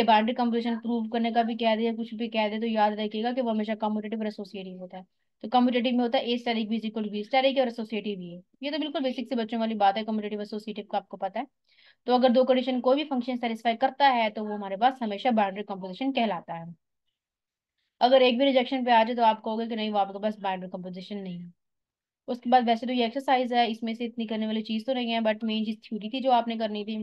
इसके बाउंड्री कंपोजिशन प्रूव करने का भी कह दे कुछ भी कह दे तो याद रखिएगा कि वो हमेशा कम्यूटेटिव एसोसिएटिव होता है तो कम्यूटेटिव में होता है ए स्टेरिक भी इक्वल बी स्टेरिक और एसोसिएटिव भी है ये तो बिल्कुल बेसिक से बच्चों वाली बात है कम्यूटेटिव एसोसिएटिव का आपको पता है तो अगर दो कंडीशन कोई भी फंक्शन सेटिस्फाई करता है तो वो हमारे पास हमेशा बाउंड्री कंपोजिशन कहलाता है अगर एक भी रिजेक्शन पे आ जाए तो आप कहोगे कि नहीं वो आपके पास बाइंडर कंपोजिशन नहीं है उसके बाद वैसे तो ये एक्सरसाइज है इसमें से इतनी करने वाली चीज़ तो नहीं है बट मेन चीज़ थ्योरी थी जो आपने करनी थी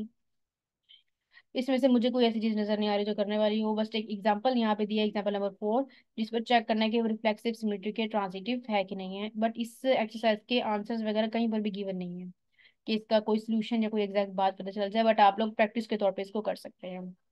इसमें से मुझे कोई ऐसी चीज नजर नहीं आ रही जो करने वाली हो बस एक एग्जाम्पल यहाँ पे दिया एग्जाम्पल नंबर फोर जिस पर चेक करना है कि रिफ्लेक्सिव सिमेट्री के ट्रांसिटिव है कि नहीं है बट इस एक्सरसाइज के आंसर्स वगैरह कहीं पर भी गिवन नहीं है कि इसका कोई सोल्यूशन या कोई एग्जैक्ट बात पता चल जाए बट आप लोग प्रैक्टिस के तौर पर इसको कर सकते हैं